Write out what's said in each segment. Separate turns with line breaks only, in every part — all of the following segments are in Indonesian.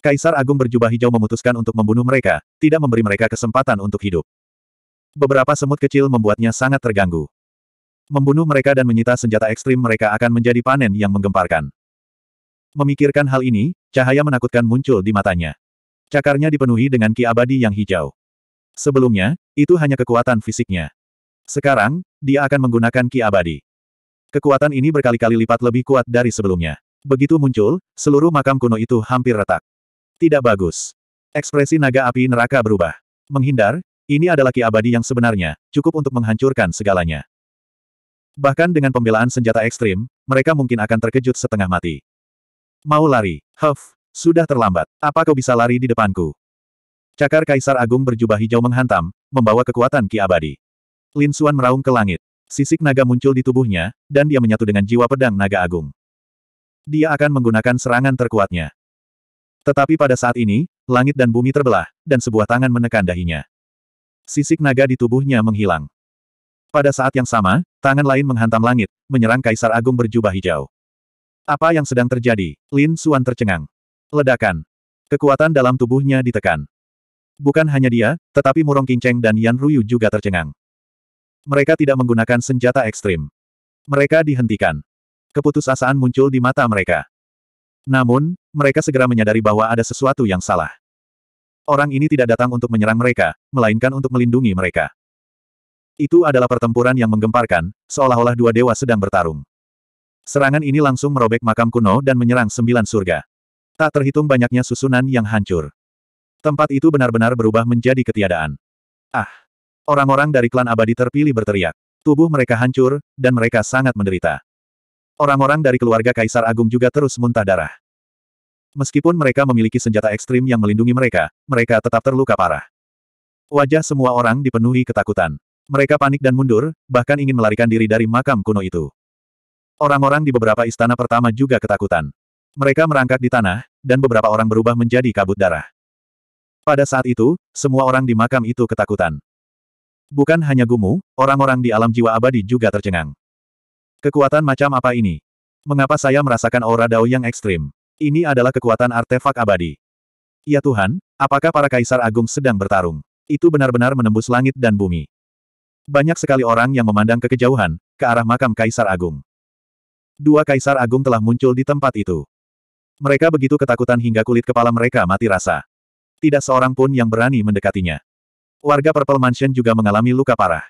Kaisar Agung berjubah hijau memutuskan untuk membunuh mereka, tidak memberi mereka kesempatan untuk hidup. Beberapa semut kecil membuatnya sangat terganggu. Membunuh mereka dan menyita senjata ekstrim mereka akan menjadi panen yang menggemparkan. Memikirkan hal ini, cahaya menakutkan muncul di matanya. Cakarnya dipenuhi dengan ki abadi yang hijau. Sebelumnya, itu hanya kekuatan fisiknya. Sekarang, dia akan menggunakan ki abadi. Kekuatan ini berkali-kali lipat lebih kuat dari sebelumnya. Begitu muncul, seluruh makam kuno itu hampir retak. Tidak bagus. Ekspresi naga api neraka berubah. Menghindar, ini adalah ki abadi yang sebenarnya, cukup untuk menghancurkan segalanya. Bahkan dengan pembelaan senjata ekstrim, mereka mungkin akan terkejut setengah mati. Mau lari, Huff, sudah terlambat. Apa kau bisa lari di depanku? Cakar Kaisar Agung berjubah hijau menghantam, membawa kekuatan ki abadi. Lin Suan meraung ke langit. Sisik naga muncul di tubuhnya, dan dia menyatu dengan jiwa pedang naga agung. Dia akan menggunakan serangan terkuatnya. Tetapi pada saat ini, langit dan bumi terbelah, dan sebuah tangan menekan dahinya. Sisik naga di tubuhnya menghilang. Pada saat yang sama, tangan lain menghantam langit, menyerang Kaisar Agung berjubah hijau. Apa yang sedang terjadi? Lin Suan tercengang. Ledakan. Kekuatan dalam tubuhnya ditekan. Bukan hanya dia, tetapi Murong Kinceng dan Yan Ruyu juga tercengang. Mereka tidak menggunakan senjata ekstrim. Mereka dihentikan. Keputusasaan muncul di mata mereka. Namun, mereka segera menyadari bahwa ada sesuatu yang salah. Orang ini tidak datang untuk menyerang mereka, melainkan untuk melindungi mereka. Itu adalah pertempuran yang menggemparkan, seolah-olah dua dewa sedang bertarung. Serangan ini langsung merobek makam kuno dan menyerang sembilan surga. Tak terhitung banyaknya susunan yang hancur. Tempat itu benar-benar berubah menjadi ketiadaan. Ah! Orang-orang dari klan abadi terpilih berteriak. Tubuh mereka hancur, dan mereka sangat menderita. Orang-orang dari keluarga Kaisar Agung juga terus muntah darah. Meskipun mereka memiliki senjata ekstrim yang melindungi mereka, mereka tetap terluka parah. Wajah semua orang dipenuhi ketakutan. Mereka panik dan mundur, bahkan ingin melarikan diri dari makam kuno itu. Orang-orang di beberapa istana pertama juga ketakutan. Mereka merangkak di tanah, dan beberapa orang berubah menjadi kabut darah. Pada saat itu, semua orang di makam itu ketakutan. Bukan hanya Gumu, orang-orang di alam jiwa abadi juga tercengang. Kekuatan macam apa ini? Mengapa saya merasakan aura Dao yang ekstrim? Ini adalah kekuatan artefak abadi. Ya Tuhan, apakah para kaisar agung sedang bertarung? Itu benar-benar menembus langit dan bumi. Banyak sekali orang yang memandang ke kejauhan, ke arah makam kaisar agung. Dua kaisar agung telah muncul di tempat itu. Mereka begitu ketakutan hingga kulit kepala mereka mati rasa. Tidak seorang pun yang berani mendekatinya. Warga Purple Mansion juga mengalami luka parah.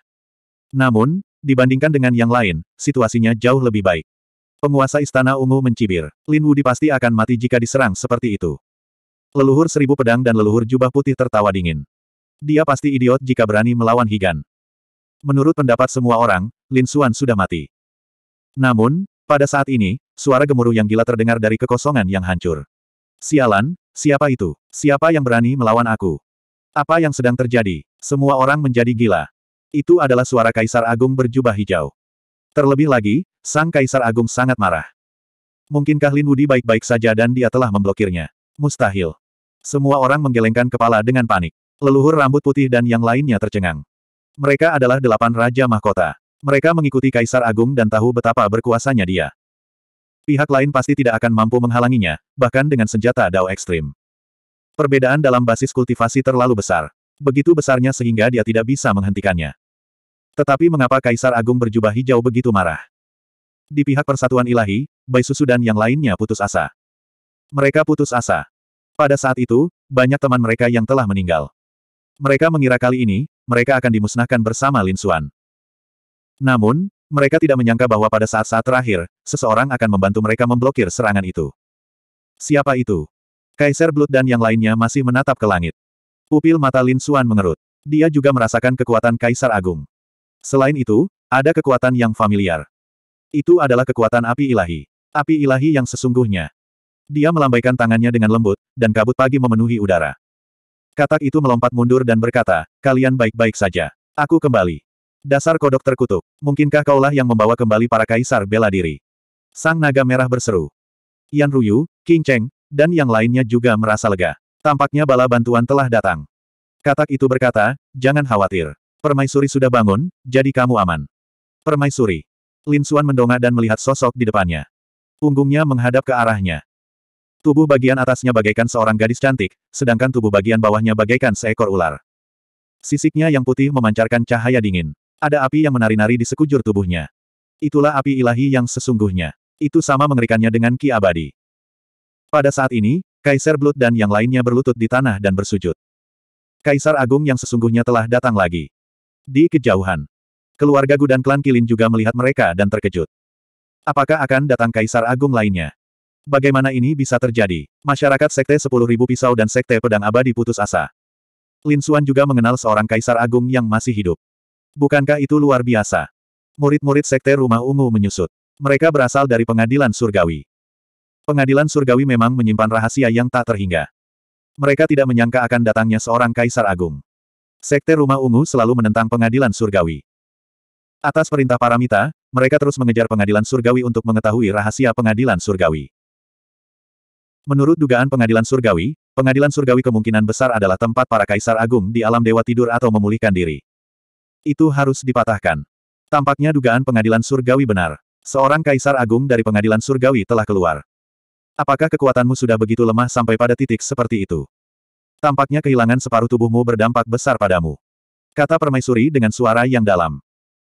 Namun, dibandingkan dengan yang lain, situasinya jauh lebih baik. Penguasa Istana Ungu mencibir. Lin Wu pasti akan mati jika diserang seperti itu. Leluhur seribu pedang dan leluhur jubah putih tertawa dingin. Dia pasti idiot jika berani melawan Higan. Menurut pendapat semua orang, Lin Xuan sudah mati. Namun, pada saat ini, suara gemuruh yang gila terdengar dari kekosongan yang hancur. Sialan, siapa itu? Siapa yang berani melawan aku? Apa yang sedang terjadi? Semua orang menjadi gila. Itu adalah suara Kaisar Agung berjubah hijau. Terlebih lagi, Sang Kaisar Agung sangat marah. Mungkinkah Lin Wudi baik-baik saja dan dia telah memblokirnya? Mustahil. Semua orang menggelengkan kepala dengan panik. Leluhur rambut putih dan yang lainnya tercengang. Mereka adalah delapan Raja Mahkota. Mereka mengikuti Kaisar Agung dan tahu betapa berkuasanya dia. Pihak lain pasti tidak akan mampu menghalanginya, bahkan dengan senjata dao ekstrim. Perbedaan dalam basis kultivasi terlalu besar. Begitu besarnya sehingga dia tidak bisa menghentikannya. Tetapi mengapa Kaisar Agung berjubah hijau begitu marah? Di pihak Persatuan Ilahi, Bai Susu dan yang lainnya putus asa. Mereka putus asa. Pada saat itu, banyak teman mereka yang telah meninggal. Mereka mengira kali ini, mereka akan dimusnahkan bersama Lin Xuan. Namun, mereka tidak menyangka bahwa pada saat-saat terakhir, seseorang akan membantu mereka memblokir serangan itu. Siapa itu? Kaisar Blood dan yang lainnya masih menatap ke langit. Pupil mata Lin Xuan mengerut. Dia juga merasakan kekuatan Kaisar Agung. Selain itu, ada kekuatan yang familiar. Itu adalah kekuatan api ilahi. Api ilahi yang sesungguhnya. Dia melambaikan tangannya dengan lembut, dan kabut pagi memenuhi udara. Katak itu melompat mundur dan berkata, kalian baik-baik saja. Aku kembali. Dasar kodok terkutuk, mungkinkah kaulah yang membawa kembali para kaisar bela diri? Sang naga merah berseru. Yan Ruyu, King Cheng, dan yang lainnya juga merasa lega. Tampaknya bala bantuan telah datang. Katak itu berkata, jangan khawatir. Permaisuri sudah bangun, jadi kamu aman. Permaisuri. Lin Xuan mendongak dan melihat sosok di depannya. Punggungnya menghadap ke arahnya. Tubuh bagian atasnya bagaikan seorang gadis cantik, sedangkan tubuh bagian bawahnya bagaikan seekor ular. Sisiknya yang putih memancarkan cahaya dingin. Ada api yang menari-nari di sekujur tubuhnya. Itulah api ilahi yang sesungguhnya. Itu sama mengerikannya dengan Ki Abadi. Pada saat ini, Kaisar Blood dan yang lainnya berlutut di tanah dan bersujud. Kaisar Agung yang sesungguhnya telah datang lagi. Di kejauhan, keluarga Gudan Klan Kilin juga melihat mereka dan terkejut. Apakah akan datang Kaisar Agung lainnya? Bagaimana ini bisa terjadi? Masyarakat Sekte 10.000 Pisau dan Sekte Pedang Abadi putus asa. Lin Suan juga mengenal seorang Kaisar Agung yang masih hidup. Bukankah itu luar biasa? Murid-murid Sekte Rumah Ungu menyusut. Mereka berasal dari pengadilan surgawi. Pengadilan surgawi memang menyimpan rahasia yang tak terhingga. Mereka tidak menyangka akan datangnya seorang Kaisar Agung. Sekte Rumah Ungu selalu menentang pengadilan surgawi. Atas perintah Paramita, mereka terus mengejar pengadilan surgawi untuk mengetahui rahasia pengadilan surgawi. Menurut dugaan pengadilan surgawi, pengadilan surgawi kemungkinan besar adalah tempat para kaisar agung di alam dewa tidur atau memulihkan diri. Itu harus dipatahkan. Tampaknya dugaan pengadilan surgawi benar. Seorang kaisar agung dari pengadilan surgawi telah keluar. Apakah kekuatanmu sudah begitu lemah sampai pada titik seperti itu? Tampaknya kehilangan separuh tubuhmu berdampak besar padamu. Kata permaisuri dengan suara yang dalam.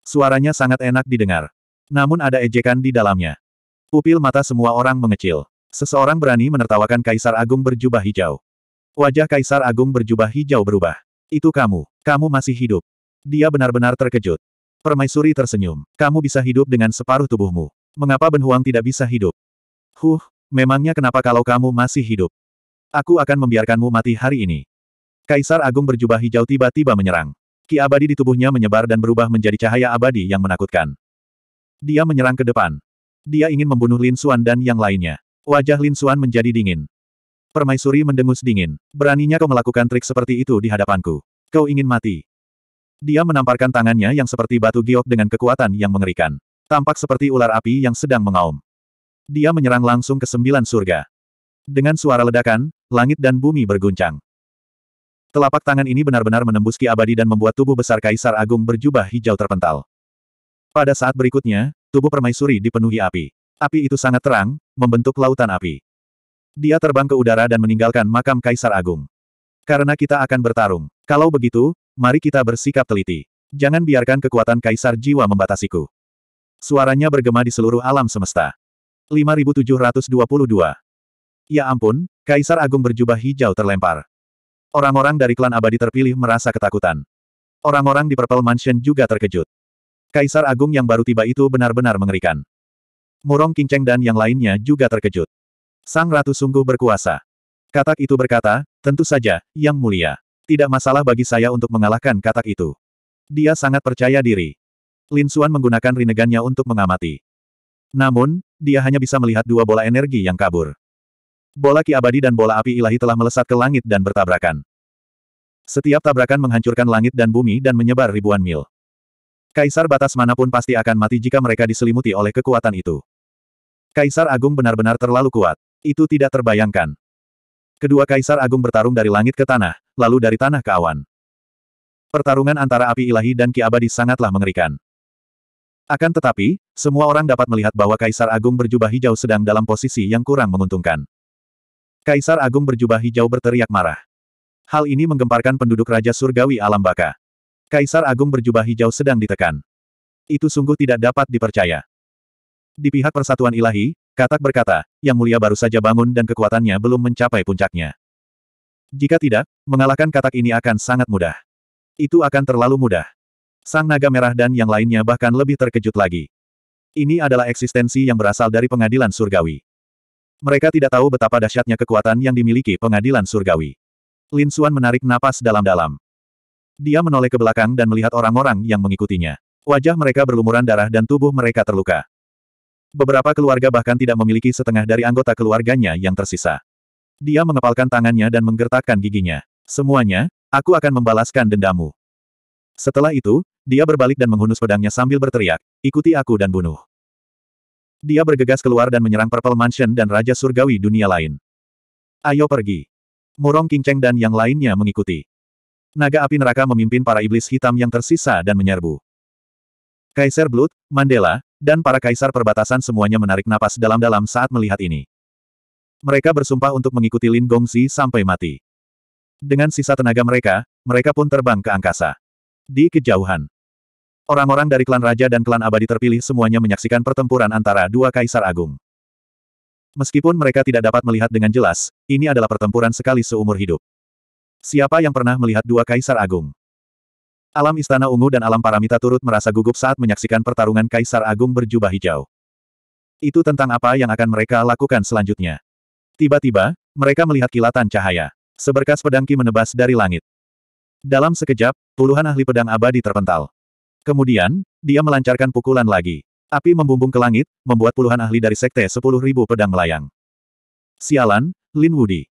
Suaranya sangat enak didengar. Namun ada ejekan di dalamnya. Pupil mata semua orang mengecil. Seseorang berani menertawakan Kaisar Agung berjubah hijau. Wajah Kaisar Agung berjubah hijau berubah. Itu kamu. Kamu masih hidup. Dia benar-benar terkejut. Permaisuri tersenyum. Kamu bisa hidup dengan separuh tubuhmu. Mengapa Benhuang tidak bisa hidup? Huh, memangnya kenapa kalau kamu masih hidup? Aku akan membiarkanmu mati hari ini. Kaisar Agung berjubah hijau tiba-tiba menyerang. Ki abadi di tubuhnya menyebar dan berubah menjadi cahaya abadi yang menakutkan. Dia menyerang ke depan. Dia ingin membunuh Lin Xuan dan yang lainnya. Wajah Lin Xuan menjadi dingin. Permaisuri mendengus dingin. Beraninya kau melakukan trik seperti itu di hadapanku. Kau ingin mati. Dia menamparkan tangannya yang seperti batu giok dengan kekuatan yang mengerikan. Tampak seperti ular api yang sedang mengaum. Dia menyerang langsung ke sembilan surga. Dengan suara ledakan, langit dan bumi berguncang. Telapak tangan ini benar-benar menembus ki abadi dan membuat tubuh besar Kaisar Agung berjubah hijau terpental. Pada saat berikutnya, tubuh permaisuri dipenuhi api. Api itu sangat terang, membentuk lautan api. Dia terbang ke udara dan meninggalkan makam Kaisar Agung. Karena kita akan bertarung. Kalau begitu, mari kita bersikap teliti. Jangan biarkan kekuatan Kaisar Jiwa membatasiku. Suaranya bergema di seluruh alam semesta. 5722 Ya ampun, Kaisar Agung berjubah hijau terlempar. Orang-orang dari klan abadi terpilih merasa ketakutan. Orang-orang di Purple Mansion juga terkejut. Kaisar Agung yang baru tiba itu benar-benar mengerikan. Murong Kinceng dan yang lainnya juga terkejut. Sang Ratu sungguh berkuasa. Katak itu berkata, tentu saja, Yang Mulia. Tidak masalah bagi saya untuk mengalahkan katak itu. Dia sangat percaya diri. Lin Xuan menggunakan rinegannya untuk mengamati. Namun, dia hanya bisa melihat dua bola energi yang kabur. Bola ki abadi dan bola api ilahi telah melesat ke langit dan bertabrakan. Setiap tabrakan menghancurkan langit dan bumi dan menyebar ribuan mil. Kaisar batas manapun pasti akan mati jika mereka diselimuti oleh kekuatan itu. Kaisar Agung benar-benar terlalu kuat. Itu tidak terbayangkan. Kedua Kaisar Agung bertarung dari langit ke tanah, lalu dari tanah ke awan. Pertarungan antara api ilahi dan ki abadi sangatlah mengerikan. Akan tetapi, semua orang dapat melihat bahwa Kaisar Agung berjubah hijau sedang dalam posisi yang kurang menguntungkan. Kaisar Agung berjubah hijau berteriak marah. Hal ini menggemparkan penduduk Raja Surgawi Alam Baka. Kaisar Agung berjubah hijau sedang ditekan. Itu sungguh tidak dapat dipercaya. Di pihak persatuan ilahi, Katak berkata, Yang Mulia baru saja bangun dan kekuatannya belum mencapai puncaknya. Jika tidak, mengalahkan Katak ini akan sangat mudah. Itu akan terlalu mudah. Sang Naga Merah dan yang lainnya bahkan lebih terkejut lagi. Ini adalah eksistensi yang berasal dari pengadilan surgawi. Mereka tidak tahu betapa dahsyatnya kekuatan yang dimiliki pengadilan surgawi. Lin Xuan menarik napas dalam-dalam. Dia menoleh ke belakang dan melihat orang-orang yang mengikutinya. Wajah mereka berlumuran darah dan tubuh mereka terluka. Beberapa keluarga bahkan tidak memiliki setengah dari anggota keluarganya yang tersisa. Dia mengepalkan tangannya dan menggertakkan giginya. Semuanya, aku akan membalaskan dendamu. Setelah itu, dia berbalik dan menghunus pedangnya sambil berteriak, ikuti aku dan bunuh. Dia bergegas keluar dan menyerang Purple Mansion dan Raja Surgawi dunia lain. Ayo pergi. Murong Kingceng dan yang lainnya mengikuti. Naga api neraka memimpin para iblis hitam yang tersisa dan menyerbu. Kaisar Blood, Mandela, dan para kaisar perbatasan semuanya menarik napas dalam-dalam saat melihat ini. Mereka bersumpah untuk mengikuti Lin Gongzi sampai mati. Dengan sisa tenaga mereka, mereka pun terbang ke angkasa. Di kejauhan, Orang-orang dari klan raja dan klan abadi terpilih semuanya menyaksikan pertempuran antara dua kaisar agung. Meskipun mereka tidak dapat melihat dengan jelas, ini adalah pertempuran sekali seumur hidup. Siapa yang pernah melihat dua kaisar agung? Alam Istana Ungu dan Alam Paramita turut merasa gugup saat menyaksikan pertarungan Kaisar Agung berjubah hijau. Itu tentang apa yang akan mereka lakukan selanjutnya. Tiba-tiba, mereka melihat kilatan cahaya. Seberkas pedang Ki menebas dari langit. Dalam sekejap, puluhan ahli pedang abadi terpental. Kemudian, dia melancarkan pukulan lagi. Api membumbung ke langit, membuat puluhan ahli dari sekte sepuluh ribu pedang melayang. Sialan, Lin Wudi.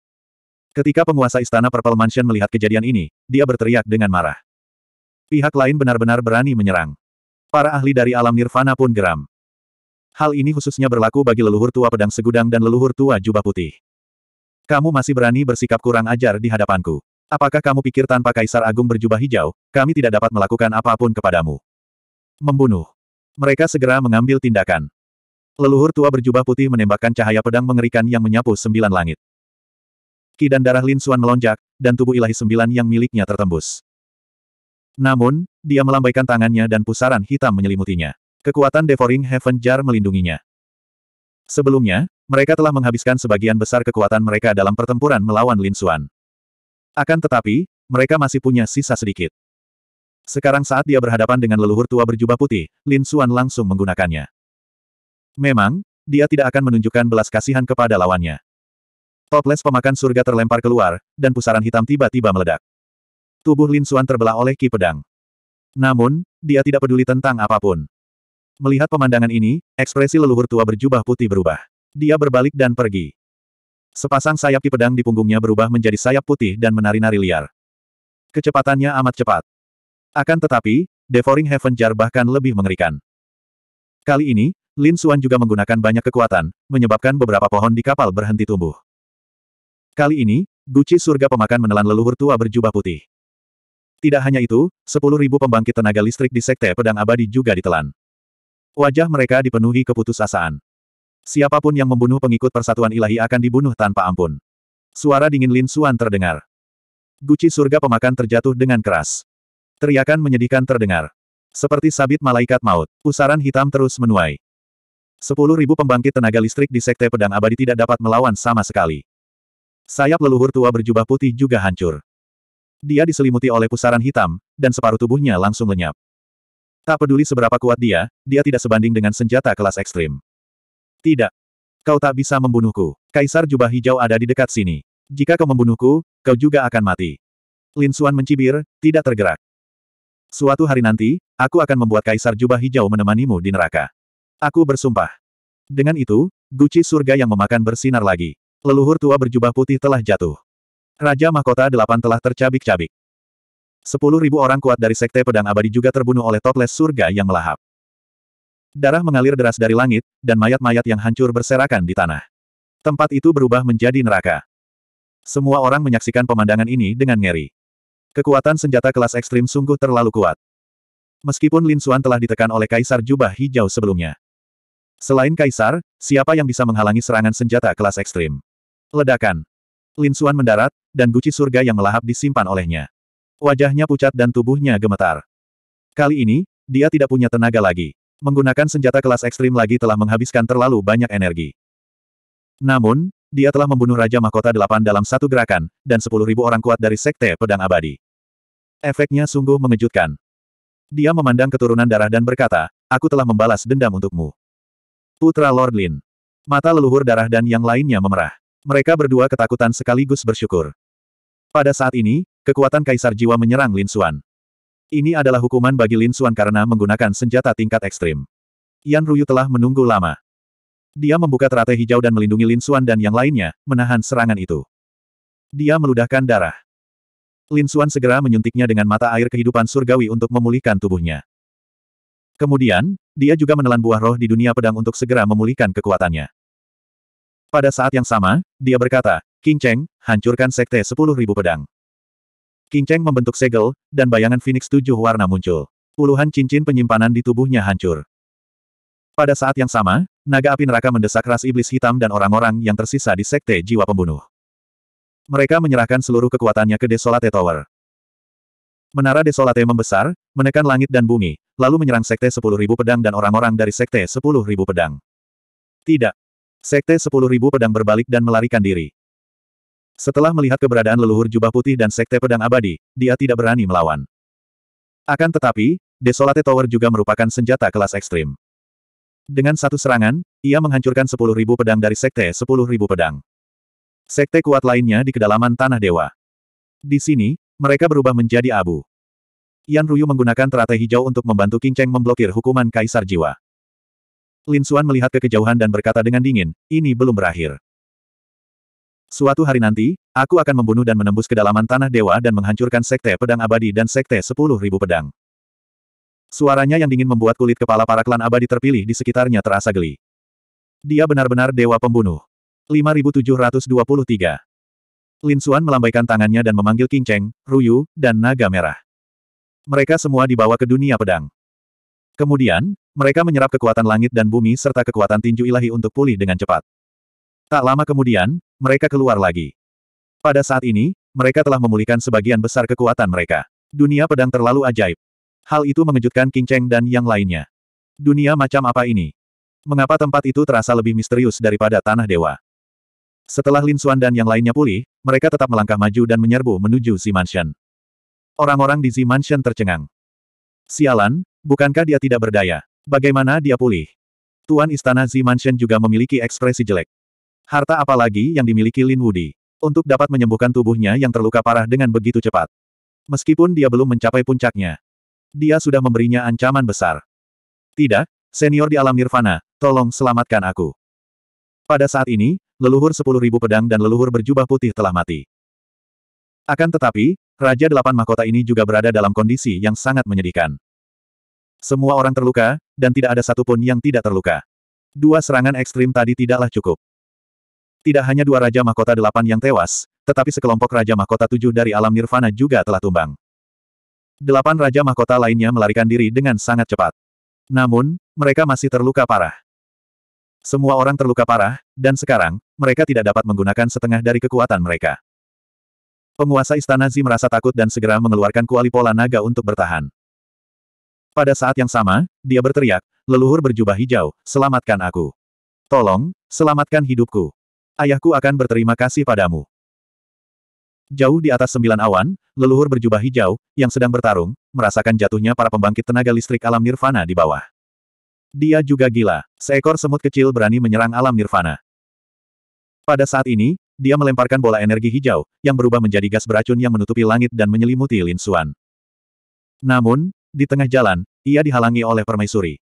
Ketika penguasa istana Purple Mansion melihat kejadian ini, dia berteriak dengan marah. Pihak lain benar-benar berani menyerang. Para ahli dari alam nirvana pun geram. Hal ini khususnya berlaku bagi leluhur tua pedang segudang dan leluhur tua jubah putih. Kamu masih berani bersikap kurang ajar di hadapanku. Apakah kamu pikir tanpa Kaisar Agung berjubah hijau, kami tidak dapat melakukan apapun kepadamu? Membunuh. Mereka segera mengambil tindakan. Leluhur tua berjubah putih menembakkan cahaya pedang mengerikan yang menyapu sembilan langit. Ki dan darah Lin Xuan melonjak, dan tubuh ilahi sembilan yang miliknya tertembus. Namun, dia melambaikan tangannya dan pusaran hitam menyelimutinya. Kekuatan Devouring Heaven Jar melindunginya. Sebelumnya, mereka telah menghabiskan sebagian besar kekuatan mereka dalam pertempuran melawan Lin Xuan. Akan tetapi, mereka masih punya sisa sedikit. Sekarang saat dia berhadapan dengan leluhur tua berjubah putih, Lin Xuan langsung menggunakannya. Memang, dia tidak akan menunjukkan belas kasihan kepada lawannya. Toples pemakan surga terlempar keluar, dan pusaran hitam tiba-tiba meledak. Tubuh Lin Xuan terbelah oleh ki pedang. Namun, dia tidak peduli tentang apapun. Melihat pemandangan ini, ekspresi leluhur tua berjubah putih berubah. Dia berbalik dan pergi. Sepasang sayap ki pedang di punggungnya berubah menjadi sayap putih dan menari-nari liar. Kecepatannya amat cepat. Akan tetapi, Devouring Heaven Jar bahkan lebih mengerikan. Kali ini, Lin Xuan juga menggunakan banyak kekuatan, menyebabkan beberapa pohon di kapal berhenti tumbuh. Kali ini, Guci surga pemakan menelan leluhur tua berjubah putih. Tidak hanya itu, 10.000 pembangkit tenaga listrik di Sekte Pedang Abadi juga ditelan. Wajah mereka dipenuhi keputusasaan. Siapapun yang membunuh pengikut persatuan ilahi akan dibunuh tanpa ampun. Suara dingin Lin Suan terdengar. Guci surga pemakan terjatuh dengan keras. Teriakan menyedihkan terdengar. Seperti sabit malaikat maut, Pusaran hitam terus menuai. Sepuluh ribu pembangkit tenaga listrik di Sekte Pedang Abadi tidak dapat melawan sama sekali. Sayap leluhur tua berjubah putih juga hancur. Dia diselimuti oleh pusaran hitam, dan separuh tubuhnya langsung lenyap. Tak peduli seberapa kuat dia, dia tidak sebanding dengan senjata kelas ekstrim. Tidak. Kau tak bisa membunuhku. Kaisar Jubah Hijau ada di dekat sini. Jika kau membunuhku, kau juga akan mati. Lin Suan mencibir, tidak tergerak. Suatu hari nanti, aku akan membuat Kaisar Jubah Hijau menemanimu di neraka. Aku bersumpah. Dengan itu, guci surga yang memakan bersinar lagi. Leluhur tua berjubah putih telah jatuh. Raja Mahkota Delapan telah tercabik-cabik. Sepuluh ribu orang kuat dari Sekte Pedang Abadi juga terbunuh oleh toples surga yang melahap. Darah mengalir deras dari langit, dan mayat-mayat yang hancur berserakan di tanah. Tempat itu berubah menjadi neraka. Semua orang menyaksikan pemandangan ini dengan ngeri. Kekuatan senjata kelas ekstrim sungguh terlalu kuat. Meskipun Lin Xuan telah ditekan oleh Kaisar Jubah Hijau sebelumnya. Selain Kaisar, siapa yang bisa menghalangi serangan senjata kelas ekstrim? Ledakan. Lin Xuan mendarat, dan guci surga yang melahap disimpan olehnya. Wajahnya pucat dan tubuhnya gemetar. Kali ini, dia tidak punya tenaga lagi menggunakan senjata kelas ekstrim lagi telah menghabiskan terlalu banyak energi. Namun, dia telah membunuh Raja Mahkota Delapan dalam satu gerakan, dan sepuluh ribu orang kuat dari Sekte Pedang Abadi. Efeknya sungguh mengejutkan. Dia memandang keturunan darah dan berkata, aku telah membalas dendam untukmu. Putra Lord Lin. Mata leluhur darah dan yang lainnya memerah. Mereka berdua ketakutan sekaligus bersyukur. Pada saat ini, kekuatan Kaisar Jiwa menyerang Lin Xuan. Ini adalah hukuman bagi Lin Suan karena menggunakan senjata tingkat ekstrim. Yan Ruyu telah menunggu lama. Dia membuka teratai hijau dan melindungi Lin Suan dan yang lainnya, menahan serangan itu. Dia meludahkan darah. Lin Suan segera menyuntiknya dengan mata air kehidupan surgawi untuk memulihkan tubuhnya. Kemudian, dia juga menelan buah roh di dunia pedang untuk segera memulihkan kekuatannya. Pada saat yang sama, dia berkata, King Cheng, hancurkan sekte Sepuluh Ribu pedang. King Cheng membentuk segel, dan bayangan Phoenix tujuh warna muncul. Puluhan cincin penyimpanan di tubuhnya hancur. Pada saat yang sama, naga api neraka mendesak ras iblis hitam dan orang-orang yang tersisa di sekte jiwa pembunuh. Mereka menyerahkan seluruh kekuatannya ke Desolate Tower. Menara Desolate membesar, menekan langit dan bumi, lalu menyerang sekte 10.000 pedang dan orang-orang dari sekte 10.000 pedang. Tidak. Sekte 10.000 pedang berbalik dan melarikan diri. Setelah melihat keberadaan leluhur jubah putih dan sekte pedang abadi, dia tidak berani melawan. Akan tetapi, Desolate Tower juga merupakan senjata kelas ekstrim. Dengan satu serangan, ia menghancurkan 10.000 pedang dari sekte 10.000 pedang. Sekte kuat lainnya di kedalaman Tanah Dewa. Di sini, mereka berubah menjadi abu. Yan Ruyu menggunakan teratai hijau untuk membantu King Cheng memblokir hukuman Kaisar Jiwa. Lin Xuan melihat kekejauhan dan berkata dengan dingin, ini belum berakhir. Suatu hari nanti, aku akan membunuh dan menembus kedalaman tanah dewa dan menghancurkan sekte pedang abadi dan sekte sepuluh ribu pedang. Suaranya yang dingin membuat kulit kepala para klan abadi terpilih di sekitarnya terasa geli. Dia benar-benar dewa pembunuh. 5723. Lin Suan melambaikan tangannya dan memanggil King Cheng, Ruyu, dan Naga Merah. Mereka semua dibawa ke dunia pedang. Kemudian, mereka menyerap kekuatan langit dan bumi serta kekuatan tinju ilahi untuk pulih dengan cepat. Tak lama kemudian, mereka keluar lagi. Pada saat ini, mereka telah memulihkan sebagian besar kekuatan mereka. Dunia pedang terlalu ajaib. Hal itu mengejutkan King Cheng dan yang lainnya. Dunia macam apa ini? Mengapa tempat itu terasa lebih misterius daripada tanah dewa? Setelah Lin Xuan dan yang lainnya pulih, mereka tetap melangkah maju dan menyerbu menuju Z Mansion. Orang-orang di Z Mansion tercengang. Sialan, bukankah dia tidak berdaya? Bagaimana dia pulih? Tuan Istana Z Mansion juga memiliki ekspresi jelek. Harta apa lagi yang dimiliki Lin Wudi? Untuk dapat menyembuhkan tubuhnya yang terluka parah dengan begitu cepat. Meskipun dia belum mencapai puncaknya. Dia sudah memberinya ancaman besar. Tidak, senior di alam nirvana, tolong selamatkan aku. Pada saat ini, leluhur sepuluh ribu pedang dan leluhur berjubah putih telah mati. Akan tetapi, Raja Delapan Mahkota ini juga berada dalam kondisi yang sangat menyedihkan. Semua orang terluka, dan tidak ada satupun yang tidak terluka. Dua serangan ekstrim tadi tidaklah cukup. Tidak hanya dua Raja Mahkota Delapan yang tewas, tetapi sekelompok Raja Mahkota Tujuh dari alam Nirvana juga telah tumbang. Delapan Raja Mahkota lainnya melarikan diri dengan sangat cepat. Namun, mereka masih terluka parah. Semua orang terluka parah, dan sekarang, mereka tidak dapat menggunakan setengah dari kekuatan mereka. Penguasa Istana Zi merasa takut dan segera mengeluarkan kuali pola naga untuk bertahan. Pada saat yang sama, dia berteriak, leluhur berjubah hijau, selamatkan aku. Tolong, selamatkan hidupku. Ayahku akan berterima kasih padamu. Jauh di atas sembilan awan, leluhur berjubah hijau, yang sedang bertarung, merasakan jatuhnya para pembangkit tenaga listrik alam nirvana di bawah. Dia juga gila, seekor semut kecil berani menyerang alam nirvana. Pada saat ini, dia melemparkan bola energi hijau, yang berubah menjadi gas beracun yang menutupi langit dan menyelimuti Lin Xuan. Namun, di tengah jalan, ia dihalangi oleh permaisuri.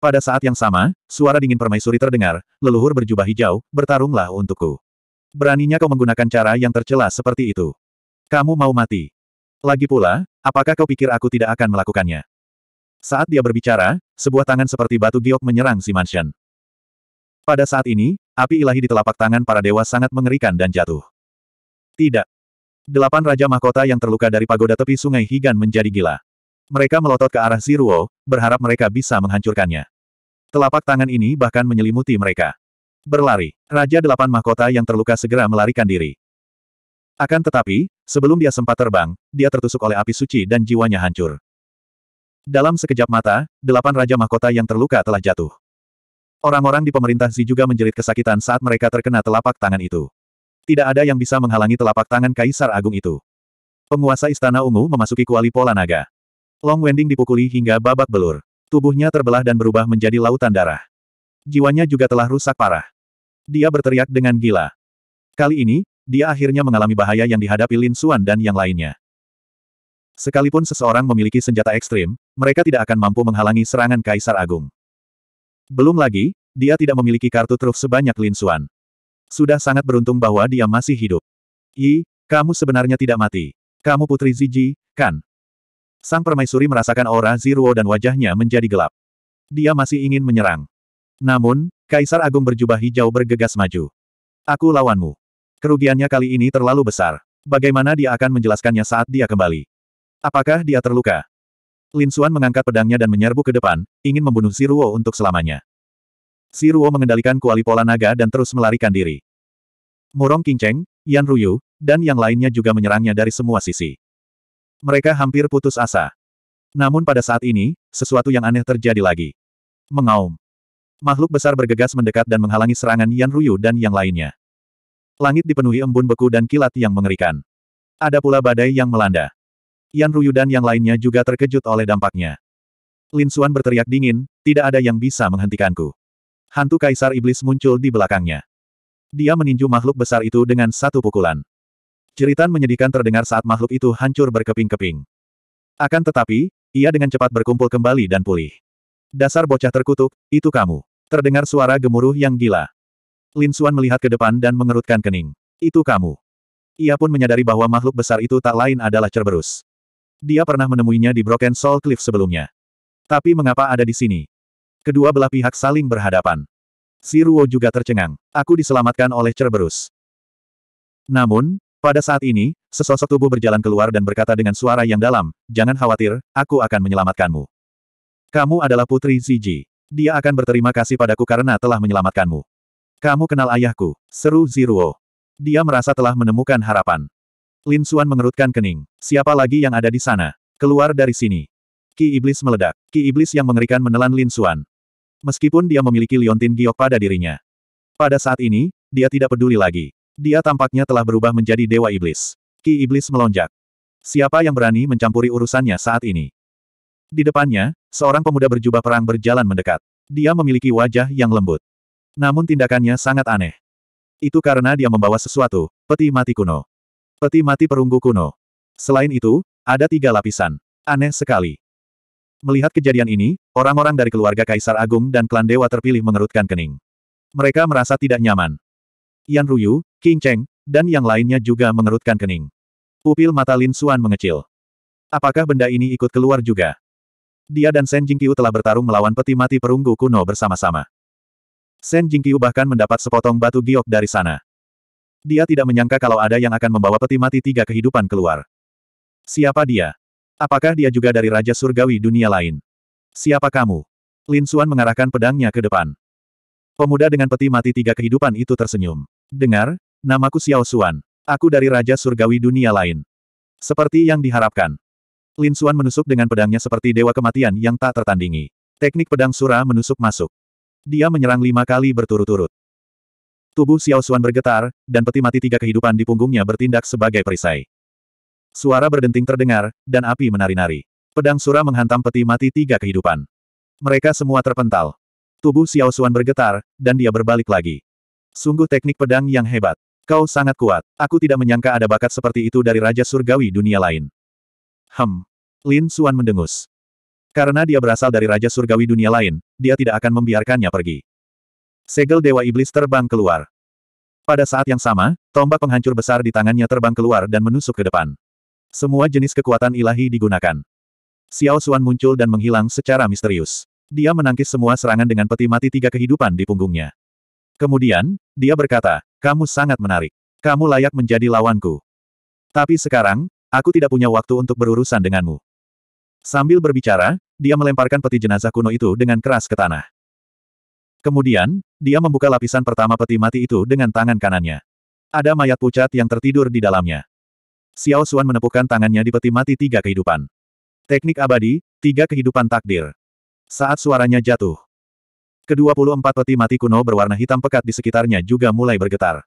Pada saat yang sama, suara dingin permaisuri terdengar, leluhur berjubah hijau, bertarunglah untukku. Beraninya kau menggunakan cara yang tercela seperti itu. Kamu mau mati. Lagi pula, apakah kau pikir aku tidak akan melakukannya? Saat dia berbicara, sebuah tangan seperti batu giok menyerang si Mansion. Pada saat ini, api ilahi di telapak tangan para dewa sangat mengerikan dan jatuh. Tidak. Delapan Raja Mahkota yang terluka dari pagoda tepi sungai Higan menjadi gila. Mereka melotot ke arah Ziruo, berharap mereka bisa menghancurkannya. Telapak tangan ini bahkan menyelimuti mereka. Berlari, Raja Delapan Mahkota yang terluka segera melarikan diri. Akan tetapi, sebelum dia sempat terbang, dia tertusuk oleh api suci dan jiwanya hancur. Dalam sekejap mata, delapan Raja Mahkota yang terluka telah jatuh. Orang-orang di pemerintah Zi juga menjerit kesakitan saat mereka terkena telapak tangan itu. Tidak ada yang bisa menghalangi telapak tangan Kaisar Agung itu. Penguasa Istana Ungu memasuki kuali pola naga. Long Wending dipukuli hingga babak belur. Tubuhnya terbelah dan berubah menjadi lautan darah. Jiwanya juga telah rusak parah. Dia berteriak dengan gila. Kali ini, dia akhirnya mengalami bahaya yang dihadapi Lin Xuan dan yang lainnya. Sekalipun seseorang memiliki senjata ekstrim, mereka tidak akan mampu menghalangi serangan Kaisar Agung. Belum lagi, dia tidak memiliki kartu truf sebanyak Lin Xuan. Sudah sangat beruntung bahwa dia masih hidup. I, kamu sebenarnya tidak mati. Kamu putri Ziji, kan? Sang permaisuri merasakan aura Ziruo dan wajahnya menjadi gelap. Dia masih ingin menyerang. Namun, Kaisar Agung berjubah hijau bergegas maju. Aku lawanmu. Kerugiannya kali ini terlalu besar. Bagaimana dia akan menjelaskannya saat dia kembali? Apakah dia terluka? Lin Xuan mengangkat pedangnya dan menyerbu ke depan, ingin membunuh Ziruo untuk selamanya. Ziruo mengendalikan kuali pola naga dan terus melarikan diri. Murong Qingcheng, Yan Ruyu, dan yang lainnya juga menyerangnya dari semua sisi. Mereka hampir putus asa. Namun pada saat ini, sesuatu yang aneh terjadi lagi. Mengaum. Makhluk besar bergegas mendekat dan menghalangi serangan Yan Ruyu dan yang lainnya. Langit dipenuhi embun beku dan kilat yang mengerikan. Ada pula badai yang melanda. Yan Ruyu dan yang lainnya juga terkejut oleh dampaknya. Lin Xuan berteriak dingin, tidak ada yang bisa menghentikanku. Hantu Kaisar Iblis muncul di belakangnya. Dia meninju makhluk besar itu dengan satu pukulan. Jeritan menyedihkan terdengar saat makhluk itu hancur berkeping-keping. Akan tetapi, ia dengan cepat berkumpul kembali dan pulih. Dasar bocah terkutuk, itu kamu. Terdengar suara gemuruh yang gila. Lin Xuan melihat ke depan dan mengerutkan kening. Itu kamu. Ia pun menyadari bahwa makhluk besar itu tak lain adalah Cerberus. Dia pernah menemuinya di Broken Soul Cliff sebelumnya. Tapi mengapa ada di sini? Kedua belah pihak saling berhadapan. Si Ruo juga tercengang. Aku diselamatkan oleh Cerberus. Namun, pada saat ini, sesosok tubuh berjalan keluar dan berkata dengan suara yang dalam, jangan khawatir, aku akan menyelamatkanmu. Kamu adalah putri Ziji. Dia akan berterima kasih padaku karena telah menyelamatkanmu. Kamu kenal ayahku, seru Ziruo. Dia merasa telah menemukan harapan. Lin Suan mengerutkan kening. Siapa lagi yang ada di sana? Keluar dari sini. Ki Iblis meledak. Ki Iblis yang mengerikan menelan Lin Suan. Meskipun dia memiliki liontin giok pada dirinya. Pada saat ini, dia tidak peduli lagi. Dia tampaknya telah berubah menjadi Dewa Iblis. Ki Iblis melonjak. Siapa yang berani mencampuri urusannya saat ini? Di depannya, seorang pemuda berjubah perang berjalan mendekat. Dia memiliki wajah yang lembut. Namun tindakannya sangat aneh. Itu karena dia membawa sesuatu, peti mati kuno. Peti mati perunggu kuno. Selain itu, ada tiga lapisan. Aneh sekali. Melihat kejadian ini, orang-orang dari keluarga Kaisar Agung dan klan Dewa terpilih mengerutkan kening. Mereka merasa tidak nyaman. Yan Ruyu, King Cheng, dan yang lainnya juga mengerutkan kening. Pupil mata Lin Xuan mengecil. Apakah benda ini ikut keluar juga? Dia dan Shen Jingqiu telah bertarung melawan peti mati perunggu kuno bersama-sama. Shen Jingqiu bahkan mendapat sepotong batu giok dari sana. Dia tidak menyangka kalau ada yang akan membawa peti mati tiga kehidupan keluar. Siapa dia? Apakah dia juga dari Raja Surgawi dunia lain? Siapa kamu? Lin Xuan mengarahkan pedangnya ke depan. Pemuda dengan peti mati tiga kehidupan itu tersenyum. Dengar, namaku Xiao Xuan. Aku dari Raja Surgawi dunia lain. Seperti yang diharapkan. Lin Xuan menusuk dengan pedangnya seperti dewa kematian yang tak tertandingi. Teknik pedang Sura menusuk masuk. Dia menyerang lima kali berturut-turut. Tubuh Xiao Xuan bergetar, dan peti mati tiga kehidupan di punggungnya bertindak sebagai perisai. Suara berdenting terdengar, dan api menari-nari. Pedang Sura menghantam peti mati tiga kehidupan. Mereka semua terpental. Tubuh Xiao Xuan bergetar, dan dia berbalik lagi. Sungguh teknik pedang yang hebat. Kau sangat kuat. Aku tidak menyangka ada bakat seperti itu dari Raja Surgawi dunia lain. Hem. Lin Suan mendengus. Karena dia berasal dari Raja Surgawi dunia lain, dia tidak akan membiarkannya pergi. Segel Dewa Iblis terbang keluar. Pada saat yang sama, tombak penghancur besar di tangannya terbang keluar dan menusuk ke depan. Semua jenis kekuatan ilahi digunakan. Xiao Suan muncul dan menghilang secara misterius. Dia menangkis semua serangan dengan peti mati tiga kehidupan di punggungnya. Kemudian, dia berkata, kamu sangat menarik. Kamu layak menjadi lawanku. Tapi sekarang, aku tidak punya waktu untuk berurusan denganmu. Sambil berbicara, dia melemparkan peti jenazah kuno itu dengan keras ke tanah. Kemudian, dia membuka lapisan pertama peti mati itu dengan tangan kanannya. Ada mayat pucat yang tertidur di dalamnya. Xiao Xuan menepukkan tangannya di peti mati tiga kehidupan. Teknik abadi, tiga kehidupan takdir. Saat suaranya jatuh, Kedua puluh empat peti mati kuno berwarna hitam pekat di sekitarnya juga mulai bergetar.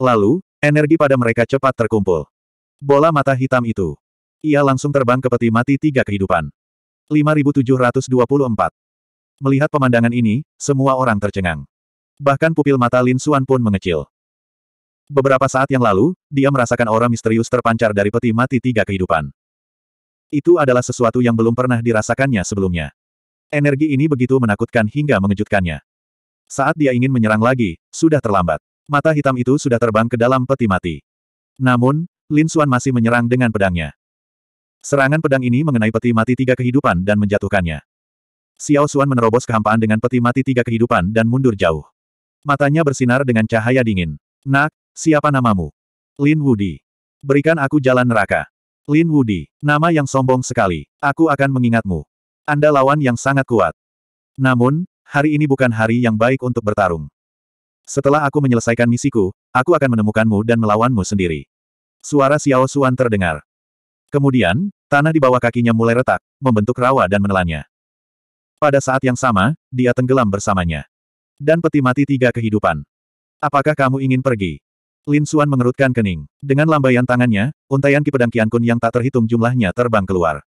Lalu, energi pada mereka cepat terkumpul. Bola mata hitam itu. Ia langsung terbang ke peti mati tiga kehidupan. 5724. Melihat pemandangan ini, semua orang tercengang. Bahkan pupil mata Lin Suan pun mengecil. Beberapa saat yang lalu, dia merasakan aura misterius terpancar dari peti mati tiga kehidupan. Itu adalah sesuatu yang belum pernah dirasakannya sebelumnya. Energi ini begitu menakutkan hingga mengejutkannya. Saat dia ingin menyerang lagi, sudah terlambat. Mata hitam itu sudah terbang ke dalam peti mati. Namun, Lin Xuan masih menyerang dengan pedangnya. Serangan pedang ini mengenai peti mati tiga kehidupan dan menjatuhkannya. Xiao Xuan menerobos kehampaan dengan peti mati tiga kehidupan dan mundur jauh. Matanya bersinar dengan cahaya dingin. Nak, siapa namamu? Lin Wudi. Berikan aku jalan neraka. Lin Wudi, nama yang sombong sekali. Aku akan mengingatmu. Anda lawan yang sangat kuat. Namun, hari ini bukan hari yang baik untuk bertarung. Setelah aku menyelesaikan misiku, aku akan menemukanmu dan melawanmu sendiri. Suara Xiao Xuan terdengar. Kemudian, tanah di bawah kakinya mulai retak, membentuk rawa dan menelannya. Pada saat yang sama, dia tenggelam bersamanya. Dan peti mati tiga kehidupan. Apakah kamu ingin pergi? Lin Xuan mengerutkan kening. Dengan lambaian tangannya, untaian ki kian kun yang tak terhitung jumlahnya terbang keluar.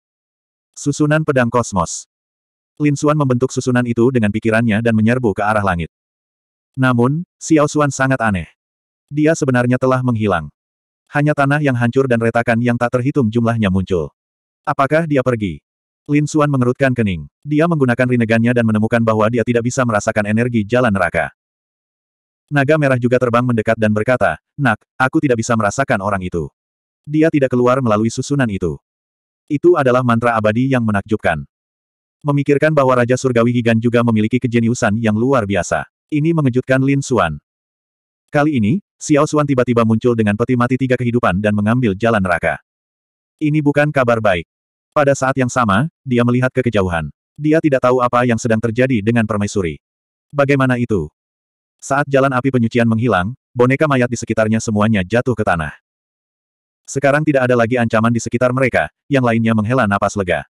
Susunan pedang kosmos. Lin Xuan membentuk susunan itu dengan pikirannya dan menyerbu ke arah langit. Namun, Xiao Xuan sangat aneh. Dia sebenarnya telah menghilang. Hanya tanah yang hancur dan retakan yang tak terhitung jumlahnya muncul. Apakah dia pergi? Lin Xuan mengerutkan kening. Dia menggunakan rinegannya dan menemukan bahwa dia tidak bisa merasakan energi jalan neraka. Naga merah juga terbang mendekat dan berkata, Nak, aku tidak bisa merasakan orang itu. Dia tidak keluar melalui susunan itu. Itu adalah mantra abadi yang menakjubkan. Memikirkan bahwa Raja Surgawi Higan juga memiliki kejeniusan yang luar biasa. Ini mengejutkan Lin Xuan. Kali ini, Xiao Xuan tiba-tiba muncul dengan peti mati tiga kehidupan dan mengambil jalan neraka. Ini bukan kabar baik. Pada saat yang sama, dia melihat ke kejauhan. Dia tidak tahu apa yang sedang terjadi dengan permaisuri. Bagaimana itu? Saat jalan api penyucian menghilang, boneka mayat di sekitarnya semuanya jatuh ke tanah. Sekarang tidak ada lagi ancaman di sekitar mereka, yang lainnya menghela napas lega.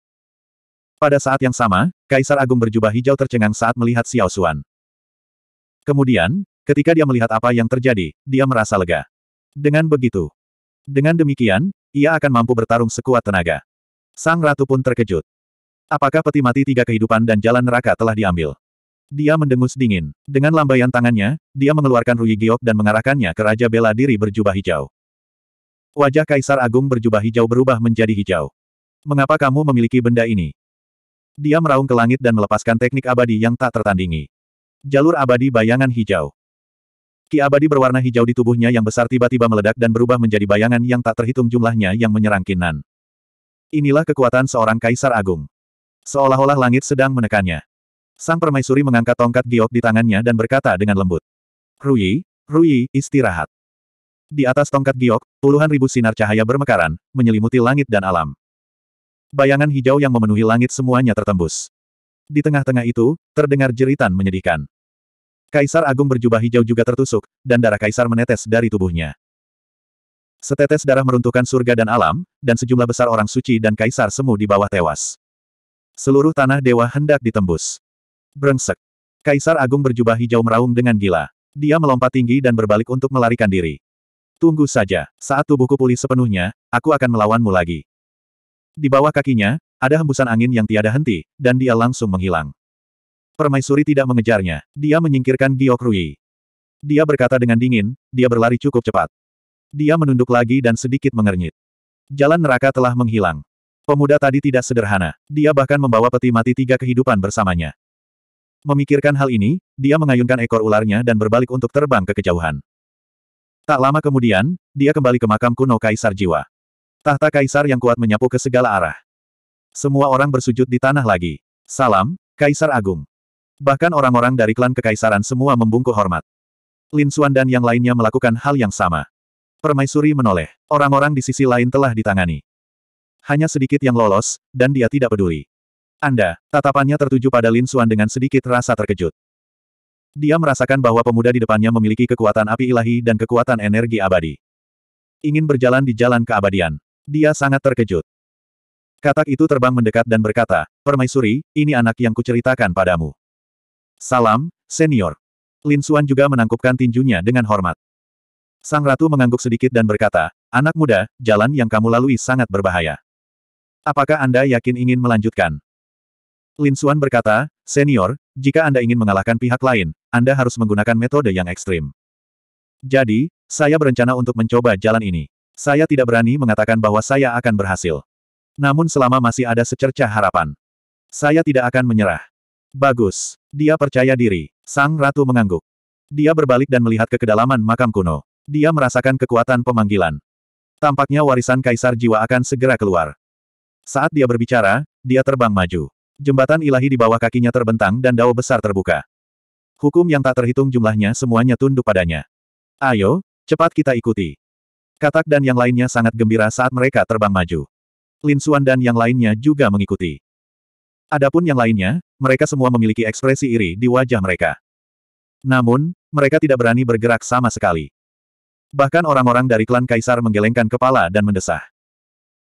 Pada saat yang sama, Kaisar Agung berjubah hijau tercengang saat melihat Xiao Xuan. Kemudian, ketika dia melihat apa yang terjadi, dia merasa lega. Dengan begitu, dengan demikian, ia akan mampu bertarung sekuat tenaga. Sang Ratu pun terkejut. Apakah peti mati tiga kehidupan dan jalan neraka telah diambil? Dia mendengus dingin. Dengan lambaian tangannya, dia mengeluarkan Rui Giok dan mengarahkannya ke Raja Bela Diri berjubah hijau. Wajah Kaisar Agung berjubah hijau berubah menjadi hijau. Mengapa kamu memiliki benda ini? Dia meraung ke langit dan melepaskan teknik abadi yang tak tertandingi. Jalur abadi bayangan hijau. Ki abadi berwarna hijau di tubuhnya yang besar tiba-tiba meledak dan berubah menjadi bayangan yang tak terhitung jumlahnya yang menyerang Kinan. Inilah kekuatan seorang Kaisar Agung. Seolah-olah langit sedang menekannya. Sang permaisuri mengangkat tongkat giok di tangannya dan berkata dengan lembut. Rui, Rui, istirahat. Di atas tongkat giok, puluhan ribu sinar cahaya bermekaran, menyelimuti langit dan alam. Bayangan hijau yang memenuhi langit semuanya tertembus. Di tengah-tengah itu, terdengar jeritan menyedihkan. Kaisar Agung berjubah hijau juga tertusuk, dan darah kaisar menetes dari tubuhnya. Setetes darah meruntuhkan surga dan alam, dan sejumlah besar orang suci dan kaisar semu di bawah tewas. Seluruh tanah dewa hendak ditembus. Brengsek. Kaisar Agung berjubah hijau meraung dengan gila. Dia melompat tinggi dan berbalik untuk melarikan diri. Tunggu saja, saat tubuhku pulih sepenuhnya, aku akan melawanmu lagi. Di bawah kakinya, ada hembusan angin yang tiada henti, dan dia langsung menghilang. Permaisuri tidak mengejarnya, dia menyingkirkan Giok Rui. Dia berkata dengan dingin, dia berlari cukup cepat. Dia menunduk lagi dan sedikit mengernyit. Jalan neraka telah menghilang. Pemuda tadi tidak sederhana, dia bahkan membawa peti mati tiga kehidupan bersamanya. Memikirkan hal ini, dia mengayunkan ekor ularnya dan berbalik untuk terbang ke kejauhan. Tak lama kemudian, dia kembali ke makam kuno Kaisar Jiwa. Tahta Kaisar yang kuat menyapu ke segala arah. Semua orang bersujud di tanah lagi. Salam, Kaisar Agung. Bahkan orang-orang dari klan kekaisaran semua membungkuk hormat. Lin Xuan dan yang lainnya melakukan hal yang sama. Permaisuri menoleh. Orang-orang di sisi lain telah ditangani. Hanya sedikit yang lolos, dan dia tidak peduli. Anda, tatapannya tertuju pada Lin Xuan dengan sedikit rasa terkejut. Dia merasakan bahwa pemuda di depannya memiliki kekuatan api ilahi dan kekuatan energi abadi. Ingin berjalan di jalan keabadian. Dia sangat terkejut. Katak itu terbang mendekat dan berkata, Permaisuri, ini anak yang kuceritakan padamu. Salam, senior. Lin Xuan juga menangkupkan tinjunya dengan hormat. Sang Ratu mengangguk sedikit dan berkata, Anak muda, jalan yang kamu lalui sangat berbahaya. Apakah Anda yakin ingin melanjutkan? Lin Xuan berkata, Senior, jika Anda ingin mengalahkan pihak lain, anda harus menggunakan metode yang ekstrim. Jadi, saya berencana untuk mencoba jalan ini. Saya tidak berani mengatakan bahwa saya akan berhasil. Namun selama masih ada secercah harapan. Saya tidak akan menyerah. Bagus. Dia percaya diri. Sang Ratu mengangguk. Dia berbalik dan melihat ke kedalaman makam kuno. Dia merasakan kekuatan pemanggilan. Tampaknya warisan Kaisar Jiwa akan segera keluar. Saat dia berbicara, dia terbang maju. Jembatan ilahi di bawah kakinya terbentang dan dao besar terbuka. Hukum yang tak terhitung jumlahnya semuanya tunduk padanya. Ayo, cepat kita ikuti. Katak dan yang lainnya sangat gembira saat mereka terbang maju. Lin Suan dan yang lainnya juga mengikuti. Adapun yang lainnya, mereka semua memiliki ekspresi iri di wajah mereka. Namun, mereka tidak berani bergerak sama sekali. Bahkan orang-orang dari klan Kaisar menggelengkan kepala dan mendesah.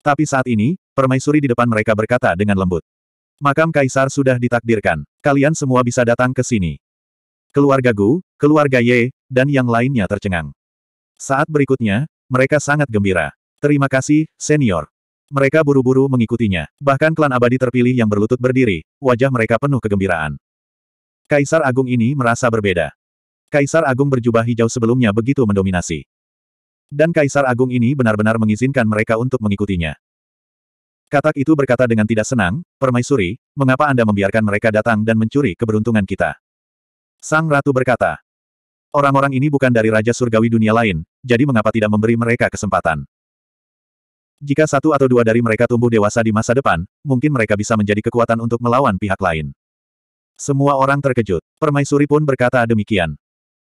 Tapi saat ini, permaisuri di depan mereka berkata dengan lembut. Makam Kaisar sudah ditakdirkan. Kalian semua bisa datang ke sini. Keluarga Gu, keluarga Ye, dan yang lainnya tercengang. Saat berikutnya, mereka sangat gembira. Terima kasih, senior. Mereka buru-buru mengikutinya. Bahkan klan abadi terpilih yang berlutut berdiri, wajah mereka penuh kegembiraan. Kaisar Agung ini merasa berbeda. Kaisar Agung berjubah hijau sebelumnya begitu mendominasi. Dan Kaisar Agung ini benar-benar mengizinkan mereka untuk mengikutinya. Katak itu berkata dengan tidak senang, Permaisuri, mengapa Anda membiarkan mereka datang dan mencuri keberuntungan kita? Sang Ratu berkata, Orang-orang ini bukan dari Raja Surgawi dunia lain, jadi mengapa tidak memberi mereka kesempatan? Jika satu atau dua dari mereka tumbuh dewasa di masa depan, mungkin mereka bisa menjadi kekuatan untuk melawan pihak lain. Semua orang terkejut. Permaisuri pun berkata demikian.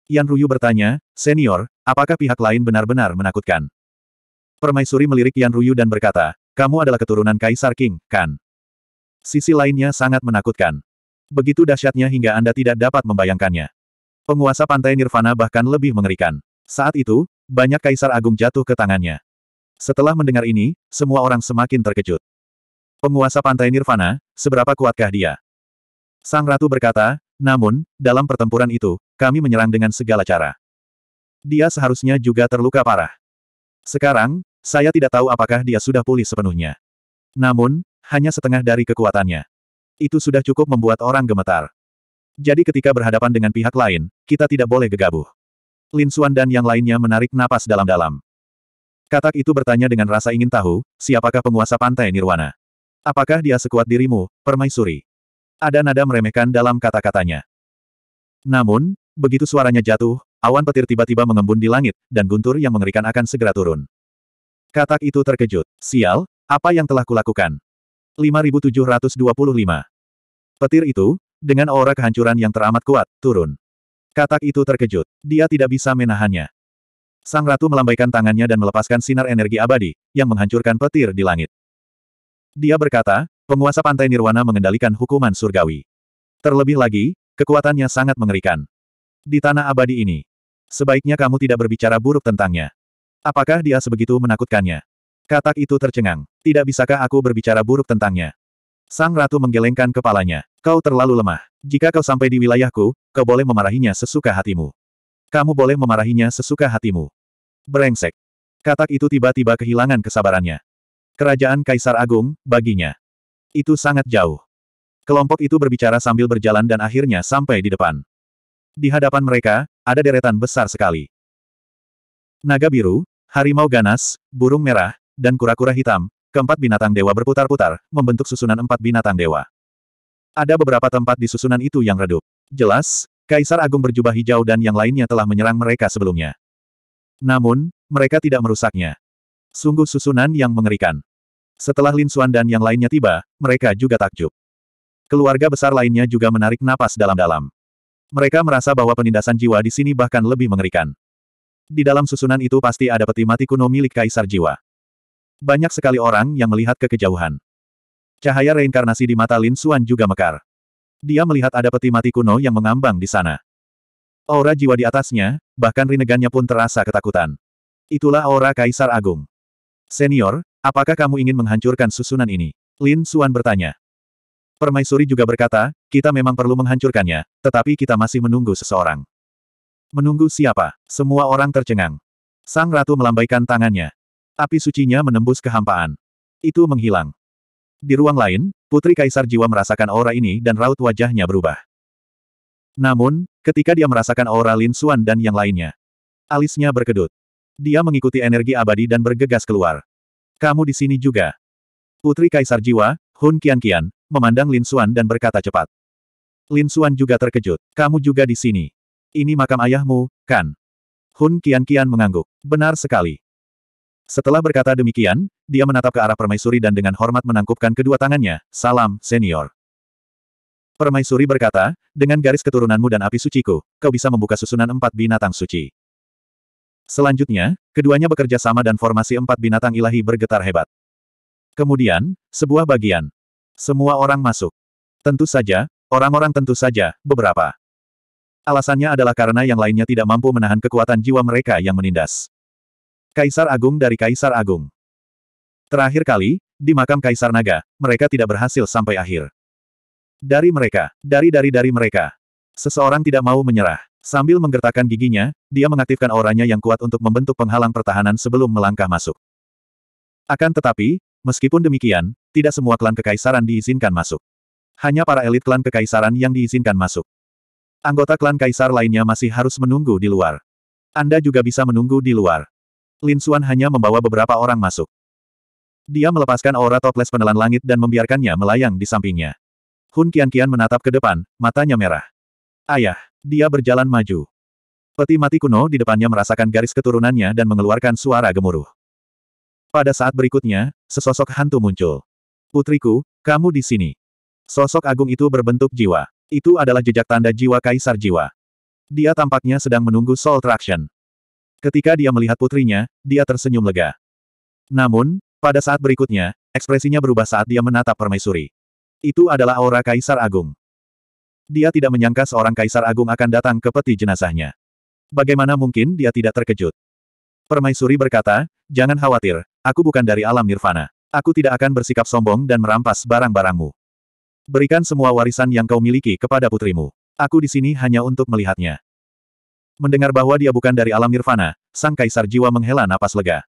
Yan Ruyu bertanya, Senior, apakah pihak lain benar-benar menakutkan? Permaisuri melirik Yan Ruyu dan berkata, kamu adalah keturunan Kaisar King, kan? Sisi lainnya sangat menakutkan begitu dahsyatnya hingga Anda tidak dapat membayangkannya. Penguasa pantai Nirvana bahkan lebih mengerikan. Saat itu, banyak kaisar agung jatuh ke tangannya. Setelah mendengar ini, semua orang semakin terkejut. Penguasa pantai Nirvana, seberapa kuatkah dia? Sang Ratu berkata, namun, dalam pertempuran itu, kami menyerang dengan segala cara. Dia seharusnya juga terluka parah. Sekarang, saya tidak tahu apakah dia sudah pulih sepenuhnya. Namun, hanya setengah dari kekuatannya itu sudah cukup membuat orang gemetar. Jadi ketika berhadapan dengan pihak lain, kita tidak boleh gegabah. Lin Xuan dan yang lainnya menarik napas dalam-dalam. Katak itu bertanya dengan rasa ingin tahu, siapakah penguasa pantai Nirwana? Apakah dia sekuat dirimu, permaisuri? Ada nada meremehkan dalam kata-katanya. Namun, begitu suaranya jatuh, awan petir tiba-tiba mengembun di langit, dan guntur yang mengerikan akan segera turun. Katak itu terkejut. Sial, apa yang telah kulakukan? 5725. Petir itu, dengan aura kehancuran yang teramat kuat, turun. Katak itu terkejut. Dia tidak bisa menahannya. Sang Ratu melambaikan tangannya dan melepaskan sinar energi abadi, yang menghancurkan petir di langit. Dia berkata, penguasa Pantai Nirwana mengendalikan hukuman surgawi. Terlebih lagi, kekuatannya sangat mengerikan. Di tanah abadi ini, sebaiknya kamu tidak berbicara buruk tentangnya. Apakah dia sebegitu menakutkannya? Katak itu tercengang. Tidak bisakah aku berbicara buruk tentangnya? Sang Ratu menggelengkan kepalanya. Kau terlalu lemah. Jika kau sampai di wilayahku, kau boleh memarahinya sesuka hatimu. Kamu boleh memarahinya sesuka hatimu. Berengsek! Katak itu tiba-tiba kehilangan kesabarannya. Kerajaan Kaisar Agung, baginya. Itu sangat jauh. Kelompok itu berbicara sambil berjalan dan akhirnya sampai di depan. Di hadapan mereka, ada deretan besar sekali. Naga biru, harimau ganas, burung merah, dan kura-kura hitam, keempat binatang dewa berputar-putar, membentuk susunan empat binatang dewa. Ada beberapa tempat di susunan itu yang redup. Jelas, Kaisar Agung berjubah hijau dan yang lainnya telah menyerang mereka sebelumnya. Namun, mereka tidak merusaknya. Sungguh susunan yang mengerikan. Setelah Lin Xuan dan yang lainnya tiba, mereka juga takjub. Keluarga besar lainnya juga menarik napas dalam-dalam. Mereka merasa bahwa penindasan jiwa di sini bahkan lebih mengerikan. Di dalam susunan itu pasti ada peti mati kuno milik Kaisar Jiwa. Banyak sekali orang yang melihat ke kejauhan. Cahaya reinkarnasi di mata Lin Xuan juga mekar. Dia melihat ada peti mati kuno yang mengambang di sana. Aura jiwa di atasnya, bahkan rinegannya pun terasa ketakutan. Itulah aura Kaisar Agung. Senior, apakah kamu ingin menghancurkan susunan ini? Lin Xuan bertanya. Permaisuri juga berkata, kita memang perlu menghancurkannya, tetapi kita masih menunggu seseorang. Menunggu siapa? Semua orang tercengang. Sang Ratu melambaikan tangannya. Api sucinya menembus kehampaan. Itu menghilang. Di ruang lain, Putri Kaisar Jiwa merasakan aura ini dan raut wajahnya berubah. Namun, ketika dia merasakan aura Lin Xuan dan yang lainnya, alisnya berkedut. Dia mengikuti energi abadi dan bergegas keluar. Kamu di sini juga. Putri Kaisar Jiwa, Hun Kian Kian, memandang Lin Xuan dan berkata cepat. Lin Xuan juga terkejut. Kamu juga di sini. Ini makam ayahmu, kan? Hun Kian Kian mengangguk. Benar sekali. Setelah berkata demikian, dia menatap ke arah permaisuri dan dengan hormat menangkupkan kedua tangannya, salam, senior. Permaisuri berkata, dengan garis keturunanmu dan api suciku, kau bisa membuka susunan empat binatang suci. Selanjutnya, keduanya bekerja sama dan formasi empat binatang ilahi bergetar hebat. Kemudian, sebuah bagian. Semua orang masuk. Tentu saja, orang-orang tentu saja, beberapa. Alasannya adalah karena yang lainnya tidak mampu menahan kekuatan jiwa mereka yang menindas. Kaisar Agung dari Kaisar Agung. Terakhir kali, di makam Kaisar Naga, mereka tidak berhasil sampai akhir. Dari mereka, dari-dari-dari mereka. Seseorang tidak mau menyerah. Sambil menggertakkan giginya, dia mengaktifkan auranya yang kuat untuk membentuk penghalang pertahanan sebelum melangkah masuk. Akan tetapi, meskipun demikian, tidak semua klan kekaisaran diizinkan masuk. Hanya para elit klan kekaisaran yang diizinkan masuk. Anggota klan kaisar lainnya masih harus menunggu di luar. Anda juga bisa menunggu di luar. Lin Suan hanya membawa beberapa orang masuk. Dia melepaskan aura toples penelan langit dan membiarkannya melayang di sampingnya. Hun Kian Kian menatap ke depan, matanya merah. Ayah, dia berjalan maju. Peti mati kuno di depannya merasakan garis keturunannya dan mengeluarkan suara gemuruh. Pada saat berikutnya, sesosok hantu muncul. Putriku, kamu di sini. Sosok agung itu berbentuk jiwa. Itu adalah jejak tanda jiwa kaisar jiwa. Dia tampaknya sedang menunggu soul traction. Ketika dia melihat putrinya, dia tersenyum lega. Namun, pada saat berikutnya, ekspresinya berubah saat dia menatap permaisuri. Itu adalah aura Kaisar Agung. Dia tidak menyangka seorang Kaisar Agung akan datang ke peti jenazahnya. Bagaimana mungkin dia tidak terkejut? Permaisuri berkata, jangan khawatir, aku bukan dari alam nirvana. Aku tidak akan bersikap sombong dan merampas barang-barangmu. Berikan semua warisan yang kau miliki kepada putrimu. Aku di sini hanya untuk melihatnya. Mendengar bahwa dia bukan dari alam nirvana, sang kaisar jiwa menghela napas lega.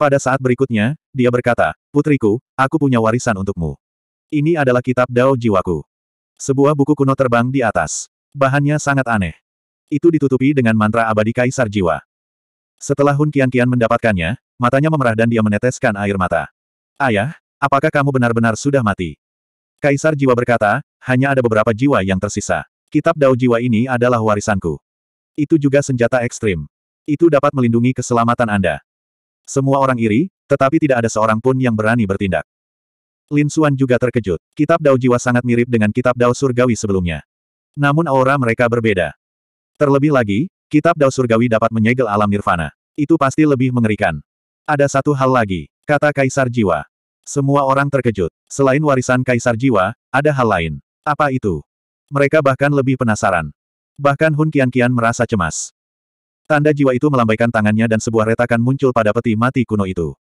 Pada saat berikutnya, dia berkata, Putriku, aku punya warisan untukmu. Ini adalah kitab Dao Jiwaku. Sebuah buku kuno terbang di atas. Bahannya sangat aneh. Itu ditutupi dengan mantra abadi kaisar jiwa. Setelah Hun kian kian mendapatkannya, matanya memerah dan dia meneteskan air mata. Ayah, apakah kamu benar-benar sudah mati? Kaisar jiwa berkata, hanya ada beberapa jiwa yang tersisa. Kitab Dao Jiwa ini adalah warisanku. Itu juga senjata ekstrim. Itu dapat melindungi keselamatan Anda. Semua orang iri, tetapi tidak ada seorang pun yang berani bertindak. Lin Suan juga terkejut. Kitab Dao Jiwa sangat mirip dengan kitab Dao Surgawi sebelumnya. Namun aura mereka berbeda. Terlebih lagi, kitab Dao Surgawi dapat menyegel alam nirvana. Itu pasti lebih mengerikan. Ada satu hal lagi, kata Kaisar Jiwa. Semua orang terkejut. Selain warisan Kaisar Jiwa, ada hal lain. Apa itu? Mereka bahkan lebih penasaran. Bahkan Hun kian-kian merasa cemas. Tanda jiwa itu melambaikan tangannya dan sebuah retakan muncul pada peti mati kuno itu.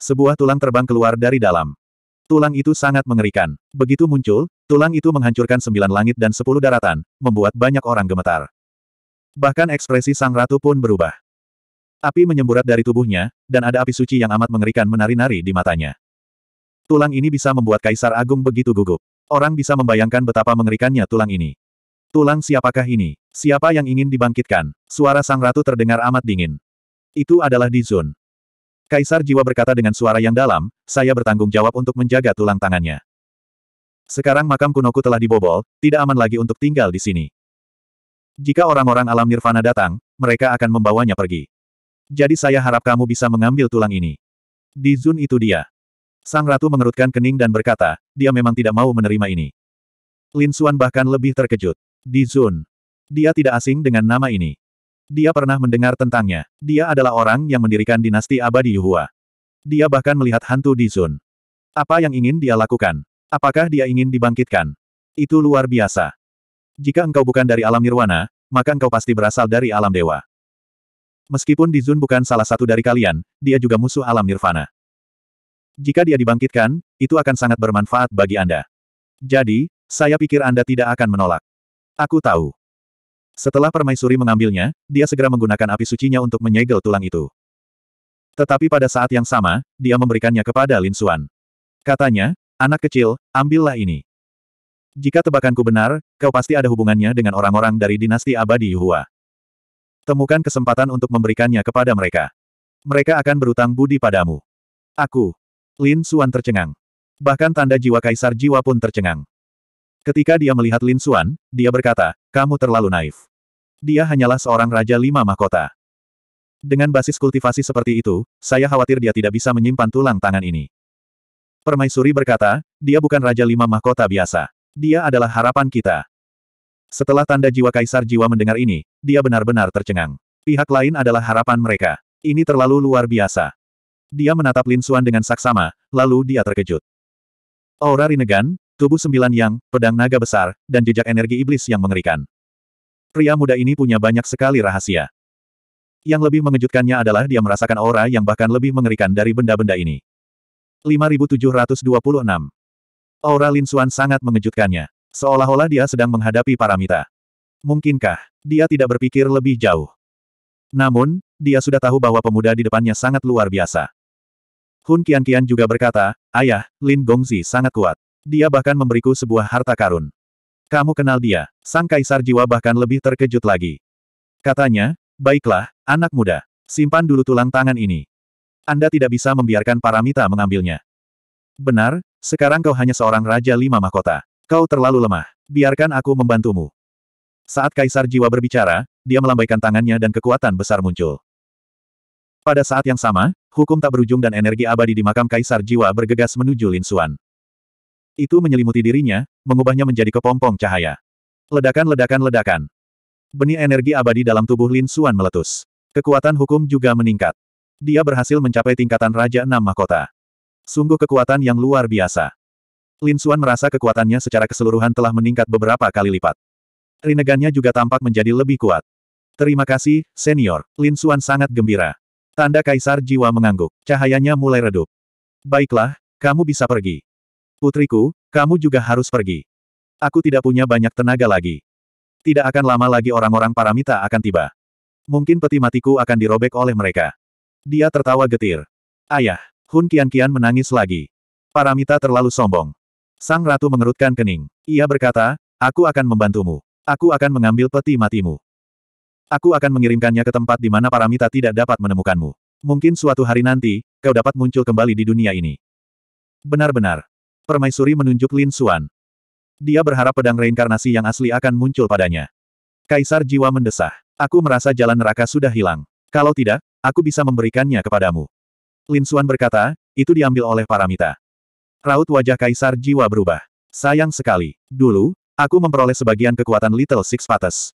Sebuah tulang terbang keluar dari dalam. Tulang itu sangat mengerikan. Begitu muncul, tulang itu menghancurkan sembilan langit dan sepuluh daratan, membuat banyak orang gemetar. Bahkan ekspresi sang ratu pun berubah. Api menyemburat dari tubuhnya, dan ada api suci yang amat mengerikan menari-nari di matanya. Tulang ini bisa membuat Kaisar Agung begitu gugup. Orang bisa membayangkan betapa mengerikannya tulang ini. Tulang siapakah ini? Siapa yang ingin dibangkitkan? Suara sang ratu terdengar amat dingin. Itu adalah Dizun. Kaisar Jiwa berkata dengan suara yang dalam, saya bertanggung jawab untuk menjaga tulang tangannya. Sekarang makam kunoku telah dibobol, tidak aman lagi untuk tinggal di sini. Jika orang-orang alam nirvana datang, mereka akan membawanya pergi. Jadi saya harap kamu bisa mengambil tulang ini. Dizun itu dia. Sang Ratu mengerutkan kening dan berkata, dia memang tidak mau menerima ini. Lin Xuan bahkan lebih terkejut. Di Zun. Dia tidak asing dengan nama ini. Dia pernah mendengar tentangnya. Dia adalah orang yang mendirikan dinasti abadi Yuhua. Dia bahkan melihat hantu Di Zun. Apa yang ingin dia lakukan? Apakah dia ingin dibangkitkan? Itu luar biasa. Jika engkau bukan dari alam nirwana, maka engkau pasti berasal dari alam dewa. Meskipun Di Zun bukan salah satu dari kalian, dia juga musuh alam nirvana. Jika dia dibangkitkan, itu akan sangat bermanfaat bagi Anda. Jadi, saya pikir Anda tidak akan menolak. Aku tahu. Setelah permaisuri mengambilnya, dia segera menggunakan api sucinya untuk menyegel tulang itu. Tetapi pada saat yang sama, dia memberikannya kepada Lin Xuan. Katanya, anak kecil, ambillah ini. Jika tebakanku benar, kau pasti ada hubungannya dengan orang-orang dari dinasti abadi Yuhua. Temukan kesempatan untuk memberikannya kepada mereka. Mereka akan berutang budi padamu. Aku. Lin Xuan tercengang. Bahkan tanda jiwa kaisar jiwa pun tercengang. Ketika dia melihat Lin Xuan, dia berkata, kamu terlalu naif. Dia hanyalah seorang raja lima mahkota. Dengan basis kultivasi seperti itu, saya khawatir dia tidak bisa menyimpan tulang tangan ini. Permaisuri berkata, dia bukan raja lima mahkota biasa. Dia adalah harapan kita. Setelah tanda jiwa kaisar jiwa mendengar ini, dia benar-benar tercengang. Pihak lain adalah harapan mereka. Ini terlalu luar biasa. Dia menatap Lin Xuan dengan saksama, lalu dia terkejut. Aura Rinnegan, tubuh sembilan yang, pedang naga besar, dan jejak energi iblis yang mengerikan. Pria muda ini punya banyak sekali rahasia. Yang lebih mengejutkannya adalah dia merasakan aura yang bahkan lebih mengerikan dari benda-benda ini. 5726. Aura Lin Xuan sangat mengejutkannya. Seolah-olah dia sedang menghadapi paramita. Mungkinkah, dia tidak berpikir lebih jauh. Namun, dia sudah tahu bahwa pemuda di depannya sangat luar biasa. Hun Qianqian juga berkata, Ayah, Lin Gongzi sangat kuat. Dia bahkan memberiku sebuah harta karun. Kamu kenal dia. Sang kaisar jiwa bahkan lebih terkejut lagi. Katanya, baiklah, anak muda. Simpan dulu tulang tangan ini. Anda tidak bisa membiarkan Paramita mengambilnya. Benar, sekarang kau hanya seorang raja lima mahkota. Kau terlalu lemah. Biarkan aku membantumu. Saat kaisar jiwa berbicara, dia melambaikan tangannya dan kekuatan besar muncul. Pada saat yang sama, hukum tak berujung dan energi abadi di makam kaisar jiwa bergegas menuju Lin Xuan. Itu menyelimuti dirinya, mengubahnya menjadi kepompong cahaya. Ledakan ledakan ledakan. Benih energi abadi dalam tubuh Lin Suan meletus. Kekuatan hukum juga meningkat. Dia berhasil mencapai tingkatan Raja Enam Mahkota. Sungguh kekuatan yang luar biasa. Lin Suan merasa kekuatannya secara keseluruhan telah meningkat beberapa kali lipat. Rinegannya juga tampak menjadi lebih kuat. Terima kasih, senior. Lin Suan sangat gembira. Tanda kaisar jiwa mengangguk. Cahayanya mulai redup. Baiklah, kamu bisa pergi. Putriku, kamu juga harus pergi. Aku tidak punya banyak tenaga lagi. Tidak akan lama lagi orang-orang paramita akan tiba. Mungkin peti matiku akan dirobek oleh mereka. Dia tertawa getir. Ayah, Hun Kian-Kian menangis lagi. Paramita terlalu sombong. Sang Ratu mengerutkan kening. Ia berkata, aku akan membantumu. Aku akan mengambil peti matimu. Aku akan mengirimkannya ke tempat di mana Paramita tidak dapat menemukanmu. Mungkin suatu hari nanti, kau dapat muncul kembali di dunia ini. Benar-benar, Permaisuri menunjuk Lin Xuan. Dia berharap pedang reinkarnasi yang asli akan muncul padanya. Kaisar jiwa mendesah. Aku merasa jalan neraka sudah hilang. Kalau tidak, aku bisa memberikannya kepadamu. Lin Xuan berkata, itu diambil oleh Paramita. Raut wajah Kaisar jiwa berubah. Sayang sekali. Dulu, aku memperoleh sebagian kekuatan Little Six Patas.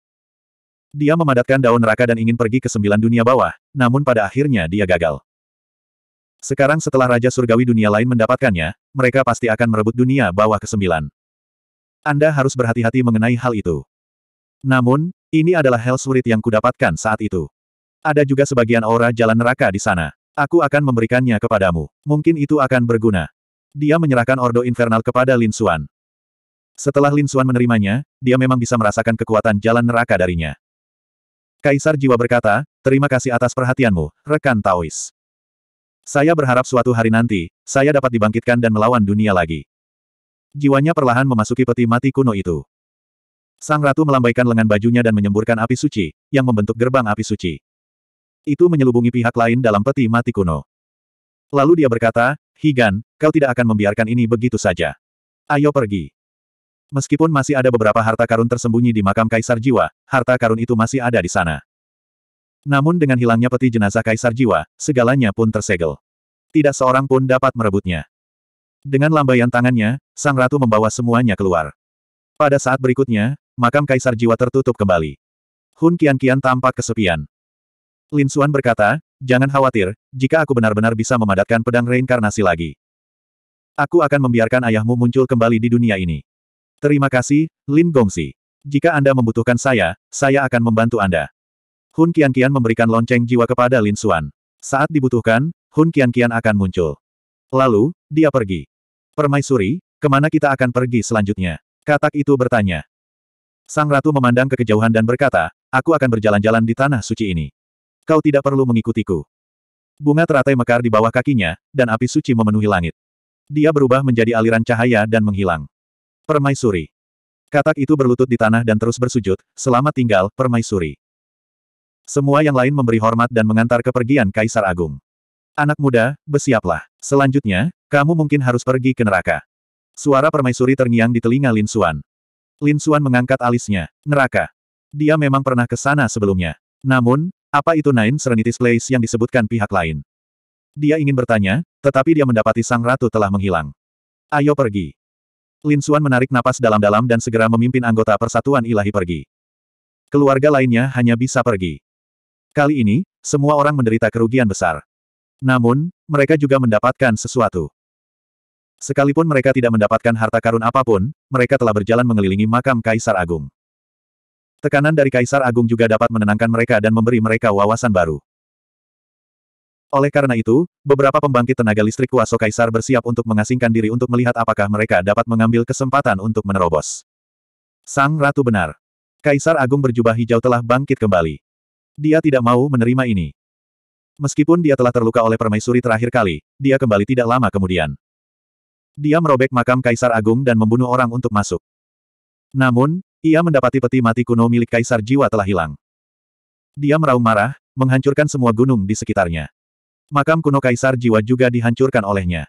Dia memadatkan daun neraka dan ingin pergi ke sembilan dunia bawah, namun pada akhirnya dia gagal. Sekarang setelah Raja Surgawi dunia lain mendapatkannya, mereka pasti akan merebut dunia bawah Kesembilan. Anda harus berhati-hati mengenai hal itu. Namun, ini adalah Hell Writ yang kudapatkan saat itu. Ada juga sebagian aura jalan neraka di sana. Aku akan memberikannya kepadamu. Mungkin itu akan berguna. Dia menyerahkan Ordo Infernal kepada Lin Suan. Setelah Lin Suan menerimanya, dia memang bisa merasakan kekuatan jalan neraka darinya. Kaisar Jiwa berkata, terima kasih atas perhatianmu, rekan Taois. Saya berharap suatu hari nanti, saya dapat dibangkitkan dan melawan dunia lagi. Jiwanya perlahan memasuki peti mati kuno itu. Sang Ratu melambaikan lengan bajunya dan menyemburkan api suci, yang membentuk gerbang api suci. Itu menyelubungi pihak lain dalam peti mati kuno. Lalu dia berkata, Higan, kau tidak akan membiarkan ini begitu saja. Ayo pergi. Meskipun masih ada beberapa harta karun tersembunyi di makam Kaisar Jiwa, harta karun itu masih ada di sana. Namun dengan hilangnya peti jenazah Kaisar Jiwa, segalanya pun tersegel. Tidak seorang pun dapat merebutnya. Dengan lambaian tangannya, Sang Ratu membawa semuanya keluar. Pada saat berikutnya, makam Kaisar Jiwa tertutup kembali. Hun kian kian tampak kesepian. Lin Xuan berkata, jangan khawatir, jika aku benar-benar bisa memadatkan pedang reinkarnasi lagi. Aku akan membiarkan ayahmu muncul kembali di dunia ini. Terima kasih, Lin Gongsi. Jika Anda membutuhkan saya, saya akan membantu Anda. Hun Kian memberikan lonceng jiwa kepada Lin Xuan. Saat dibutuhkan, Hun Kian akan muncul. Lalu, dia pergi. Permaisuri, kemana kita akan pergi selanjutnya? Katak itu bertanya. Sang Ratu memandang ke kejauhan dan berkata, aku akan berjalan-jalan di tanah suci ini. Kau tidak perlu mengikutiku. Bunga teratai mekar di bawah kakinya, dan api suci memenuhi langit. Dia berubah menjadi aliran cahaya dan menghilang. Permaisuri. Katak itu berlutut di tanah dan terus bersujud, selamat tinggal, permaisuri. Semua yang lain memberi hormat dan mengantar kepergian Kaisar Agung. Anak muda, bersiaplah. Selanjutnya, kamu mungkin harus pergi ke neraka. Suara permaisuri terngiang di telinga Lin Suan. Lin Suan mengangkat alisnya. Neraka. Dia memang pernah ke sana sebelumnya. Namun, apa itu Nine Serenities Place yang disebutkan pihak lain? Dia ingin bertanya, tetapi dia mendapati sang ratu telah menghilang. Ayo pergi. Lin Suan menarik napas dalam-dalam dan segera memimpin anggota persatuan ilahi pergi. Keluarga lainnya hanya bisa pergi. Kali ini, semua orang menderita kerugian besar. Namun, mereka juga mendapatkan sesuatu. Sekalipun mereka tidak mendapatkan harta karun apapun, mereka telah berjalan mengelilingi makam Kaisar Agung. Tekanan dari Kaisar Agung juga dapat menenangkan mereka dan memberi mereka wawasan baru. Oleh karena itu, beberapa pembangkit tenaga listrik kuasa kaisar bersiap untuk mengasingkan diri untuk melihat apakah mereka dapat mengambil kesempatan untuk menerobos. Sang Ratu benar. Kaisar Agung berjubah hijau telah bangkit kembali. Dia tidak mau menerima ini. Meskipun dia telah terluka oleh permaisuri terakhir kali, dia kembali tidak lama kemudian. Dia merobek makam Kaisar Agung dan membunuh orang untuk masuk. Namun, ia mendapati peti mati kuno milik Kaisar Jiwa telah hilang. Dia meraung marah, menghancurkan semua gunung di sekitarnya. Makam kuno Kaisar Jiwa juga dihancurkan olehnya.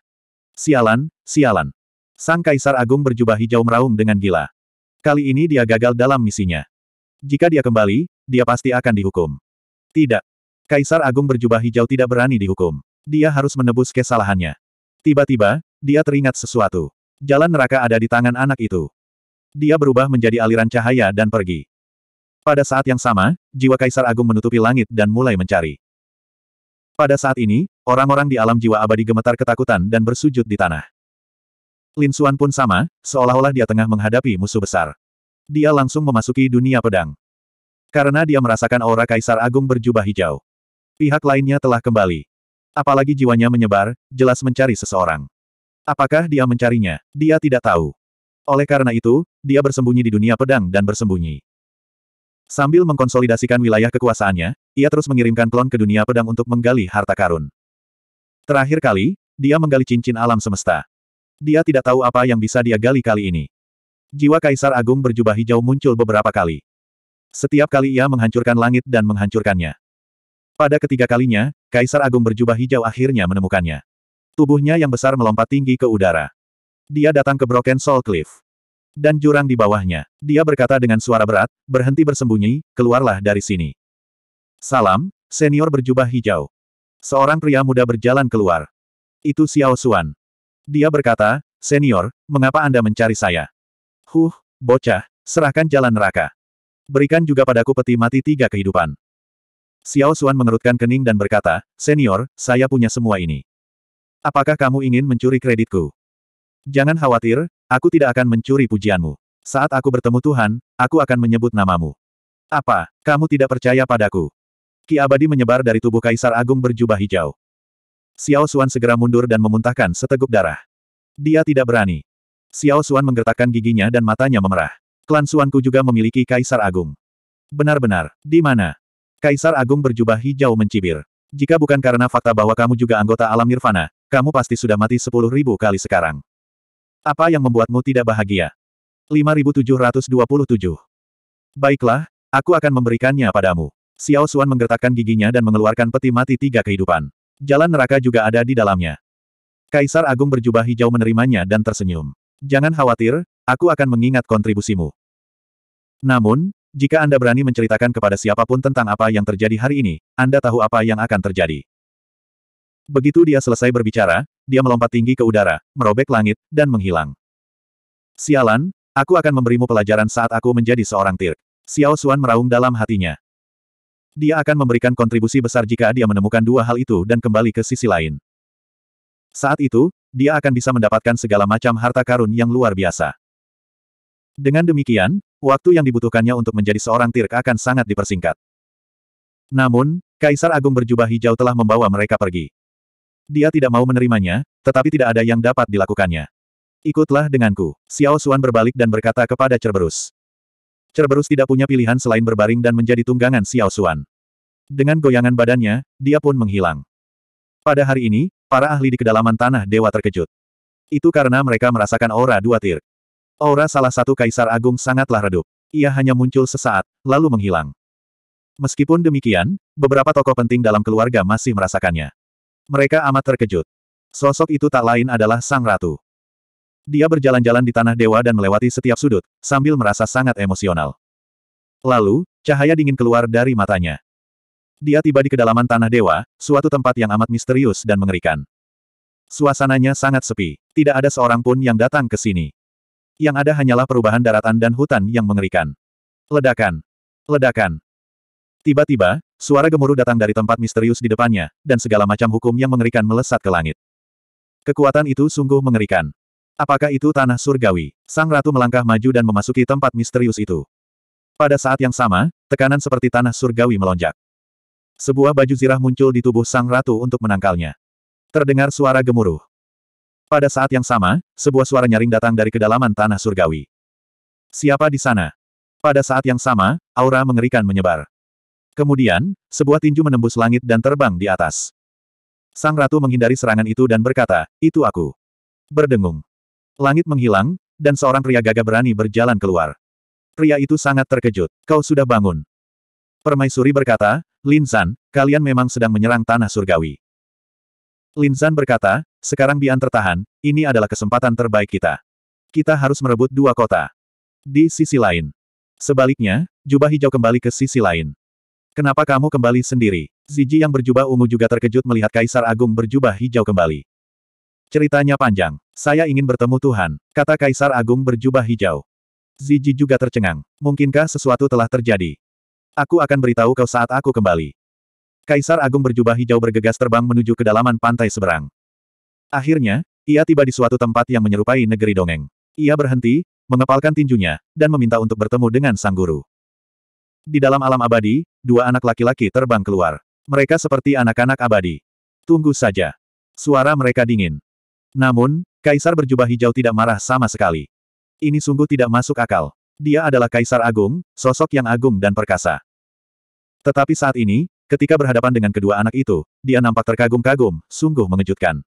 Sialan, sialan. Sang Kaisar Agung berjubah hijau meraung dengan gila. Kali ini dia gagal dalam misinya. Jika dia kembali, dia pasti akan dihukum. Tidak. Kaisar Agung berjubah hijau tidak berani dihukum. Dia harus menebus kesalahannya. Tiba-tiba, dia teringat sesuatu. Jalan neraka ada di tangan anak itu. Dia berubah menjadi aliran cahaya dan pergi. Pada saat yang sama, jiwa Kaisar Agung menutupi langit dan mulai mencari. Pada saat ini, orang-orang di alam jiwa abadi gemetar ketakutan dan bersujud di tanah. Lin Suan pun sama, seolah-olah dia tengah menghadapi musuh besar. Dia langsung memasuki dunia pedang. Karena dia merasakan aura Kaisar Agung berjubah hijau. Pihak lainnya telah kembali. Apalagi jiwanya menyebar, jelas mencari seseorang. Apakah dia mencarinya? Dia tidak tahu. Oleh karena itu, dia bersembunyi di dunia pedang dan bersembunyi. Sambil mengkonsolidasikan wilayah kekuasaannya, ia terus mengirimkan klon ke dunia pedang untuk menggali harta karun. Terakhir kali, dia menggali cincin alam semesta. Dia tidak tahu apa yang bisa dia gali kali ini. Jiwa Kaisar Agung berjubah hijau muncul beberapa kali. Setiap kali ia menghancurkan langit dan menghancurkannya. Pada ketiga kalinya, Kaisar Agung berjubah hijau akhirnya menemukannya. Tubuhnya yang besar melompat tinggi ke udara. Dia datang ke Broken Soul Cliff. Dan jurang di bawahnya. Dia berkata dengan suara berat, berhenti bersembunyi, keluarlah dari sini. Salam, senior berjubah hijau. Seorang pria muda berjalan keluar. Itu Xiao Xuan. Dia berkata, senior, mengapa Anda mencari saya? Huh, bocah, serahkan jalan neraka. Berikan juga padaku peti mati tiga kehidupan. Xiao Xuan mengerutkan kening dan berkata, Senior, saya punya semua ini. Apakah kamu ingin mencuri kreditku? Jangan khawatir, aku tidak akan mencuri pujianmu. Saat aku bertemu Tuhan, aku akan menyebut namamu. Apa, kamu tidak percaya padaku? Ki abadi menyebar dari tubuh Kaisar Agung berjubah hijau. Xiao Xuan segera mundur dan memuntahkan seteguk darah. Dia tidak berani. Xiao Xuan menggertakkan giginya dan matanya memerah. Klan Suanku juga memiliki Kaisar Agung. Benar-benar, di mana? Kaisar Agung berjubah hijau mencibir. Jika bukan karena fakta bahwa kamu juga anggota alam nirvana, kamu pasti sudah mati sepuluh ribu kali sekarang. Apa yang membuatmu tidak bahagia? 5727. Baiklah, aku akan memberikannya padamu. Xiao Xuan menggertakkan giginya dan mengeluarkan peti mati tiga kehidupan. Jalan neraka juga ada di dalamnya. Kaisar Agung berjubah hijau menerimanya dan tersenyum. Jangan khawatir, Aku akan mengingat kontribusimu. Namun, jika Anda berani menceritakan kepada siapapun tentang apa yang terjadi hari ini, Anda tahu apa yang akan terjadi. Begitu dia selesai berbicara, dia melompat tinggi ke udara, merobek langit, dan menghilang. Sialan, aku akan memberimu pelajaran saat aku menjadi seorang tir. Xiao Xuan meraung dalam hatinya. Dia akan memberikan kontribusi besar jika dia menemukan dua hal itu dan kembali ke sisi lain. Saat itu, dia akan bisa mendapatkan segala macam harta karun yang luar biasa. Dengan demikian, waktu yang dibutuhkannya untuk menjadi seorang tirk akan sangat dipersingkat. Namun, Kaisar Agung berjubah hijau telah membawa mereka pergi. Dia tidak mau menerimanya, tetapi tidak ada yang dapat dilakukannya. Ikutlah denganku. Xiao Xuan berbalik dan berkata kepada Cerberus. Cerberus tidak punya pilihan selain berbaring dan menjadi tunggangan Xiao Xuan. Dengan goyangan badannya, dia pun menghilang. Pada hari ini, para ahli di kedalaman tanah dewa terkejut. Itu karena mereka merasakan aura dua tir. Aura salah satu kaisar agung sangatlah redup. Ia hanya muncul sesaat, lalu menghilang. Meskipun demikian, beberapa tokoh penting dalam keluarga masih merasakannya. Mereka amat terkejut. Sosok itu tak lain adalah Sang Ratu. Dia berjalan-jalan di Tanah Dewa dan melewati setiap sudut, sambil merasa sangat emosional. Lalu, cahaya dingin keluar dari matanya. Dia tiba di kedalaman Tanah Dewa, suatu tempat yang amat misterius dan mengerikan. Suasananya sangat sepi, tidak ada seorang pun yang datang ke sini. Yang ada hanyalah perubahan daratan dan hutan yang mengerikan. Ledakan! Ledakan! Tiba-tiba, suara gemuruh datang dari tempat misterius di depannya, dan segala macam hukum yang mengerikan melesat ke langit. Kekuatan itu sungguh mengerikan. Apakah itu tanah surgawi? Sang Ratu melangkah maju dan memasuki tempat misterius itu. Pada saat yang sama, tekanan seperti tanah surgawi melonjak. Sebuah baju zirah muncul di tubuh Sang Ratu untuk menangkalnya. Terdengar suara gemuruh. Pada saat yang sama, sebuah suara nyaring datang dari kedalaman tanah surgawi. Siapa di sana? Pada saat yang sama, aura mengerikan menyebar. Kemudian, sebuah tinju menembus langit dan terbang di atas. Sang Ratu menghindari serangan itu dan berkata, itu aku. Berdengung. Langit menghilang, dan seorang pria gagah berani berjalan keluar. Pria itu sangat terkejut. Kau sudah bangun. Permaisuri berkata, Linsan, kalian memang sedang menyerang tanah surgawi. Linzan berkata, sekarang Bian tertahan, ini adalah kesempatan terbaik kita. Kita harus merebut dua kota. Di sisi lain. Sebaliknya, jubah hijau kembali ke sisi lain. Kenapa kamu kembali sendiri? Ziji yang berjubah ungu juga terkejut melihat Kaisar Agung berjubah hijau kembali. Ceritanya panjang. Saya ingin bertemu Tuhan, kata Kaisar Agung berjubah hijau. Ziji juga tercengang. Mungkinkah sesuatu telah terjadi? Aku akan beritahu kau saat aku kembali. Kaisar Agung berjubah hijau bergegas terbang menuju kedalaman pantai seberang. Akhirnya, ia tiba di suatu tempat yang menyerupai negeri dongeng. Ia berhenti, mengepalkan tinjunya, dan meminta untuk bertemu dengan sang guru. Di dalam alam abadi, dua anak laki-laki terbang keluar. Mereka seperti anak-anak abadi. Tunggu saja. Suara mereka dingin. Namun, Kaisar berjubah hijau tidak marah sama sekali. Ini sungguh tidak masuk akal. Dia adalah Kaisar Agung, sosok yang agung dan perkasa. Tetapi saat ini, Ketika berhadapan dengan kedua anak itu, dia nampak terkagum-kagum, sungguh mengejutkan.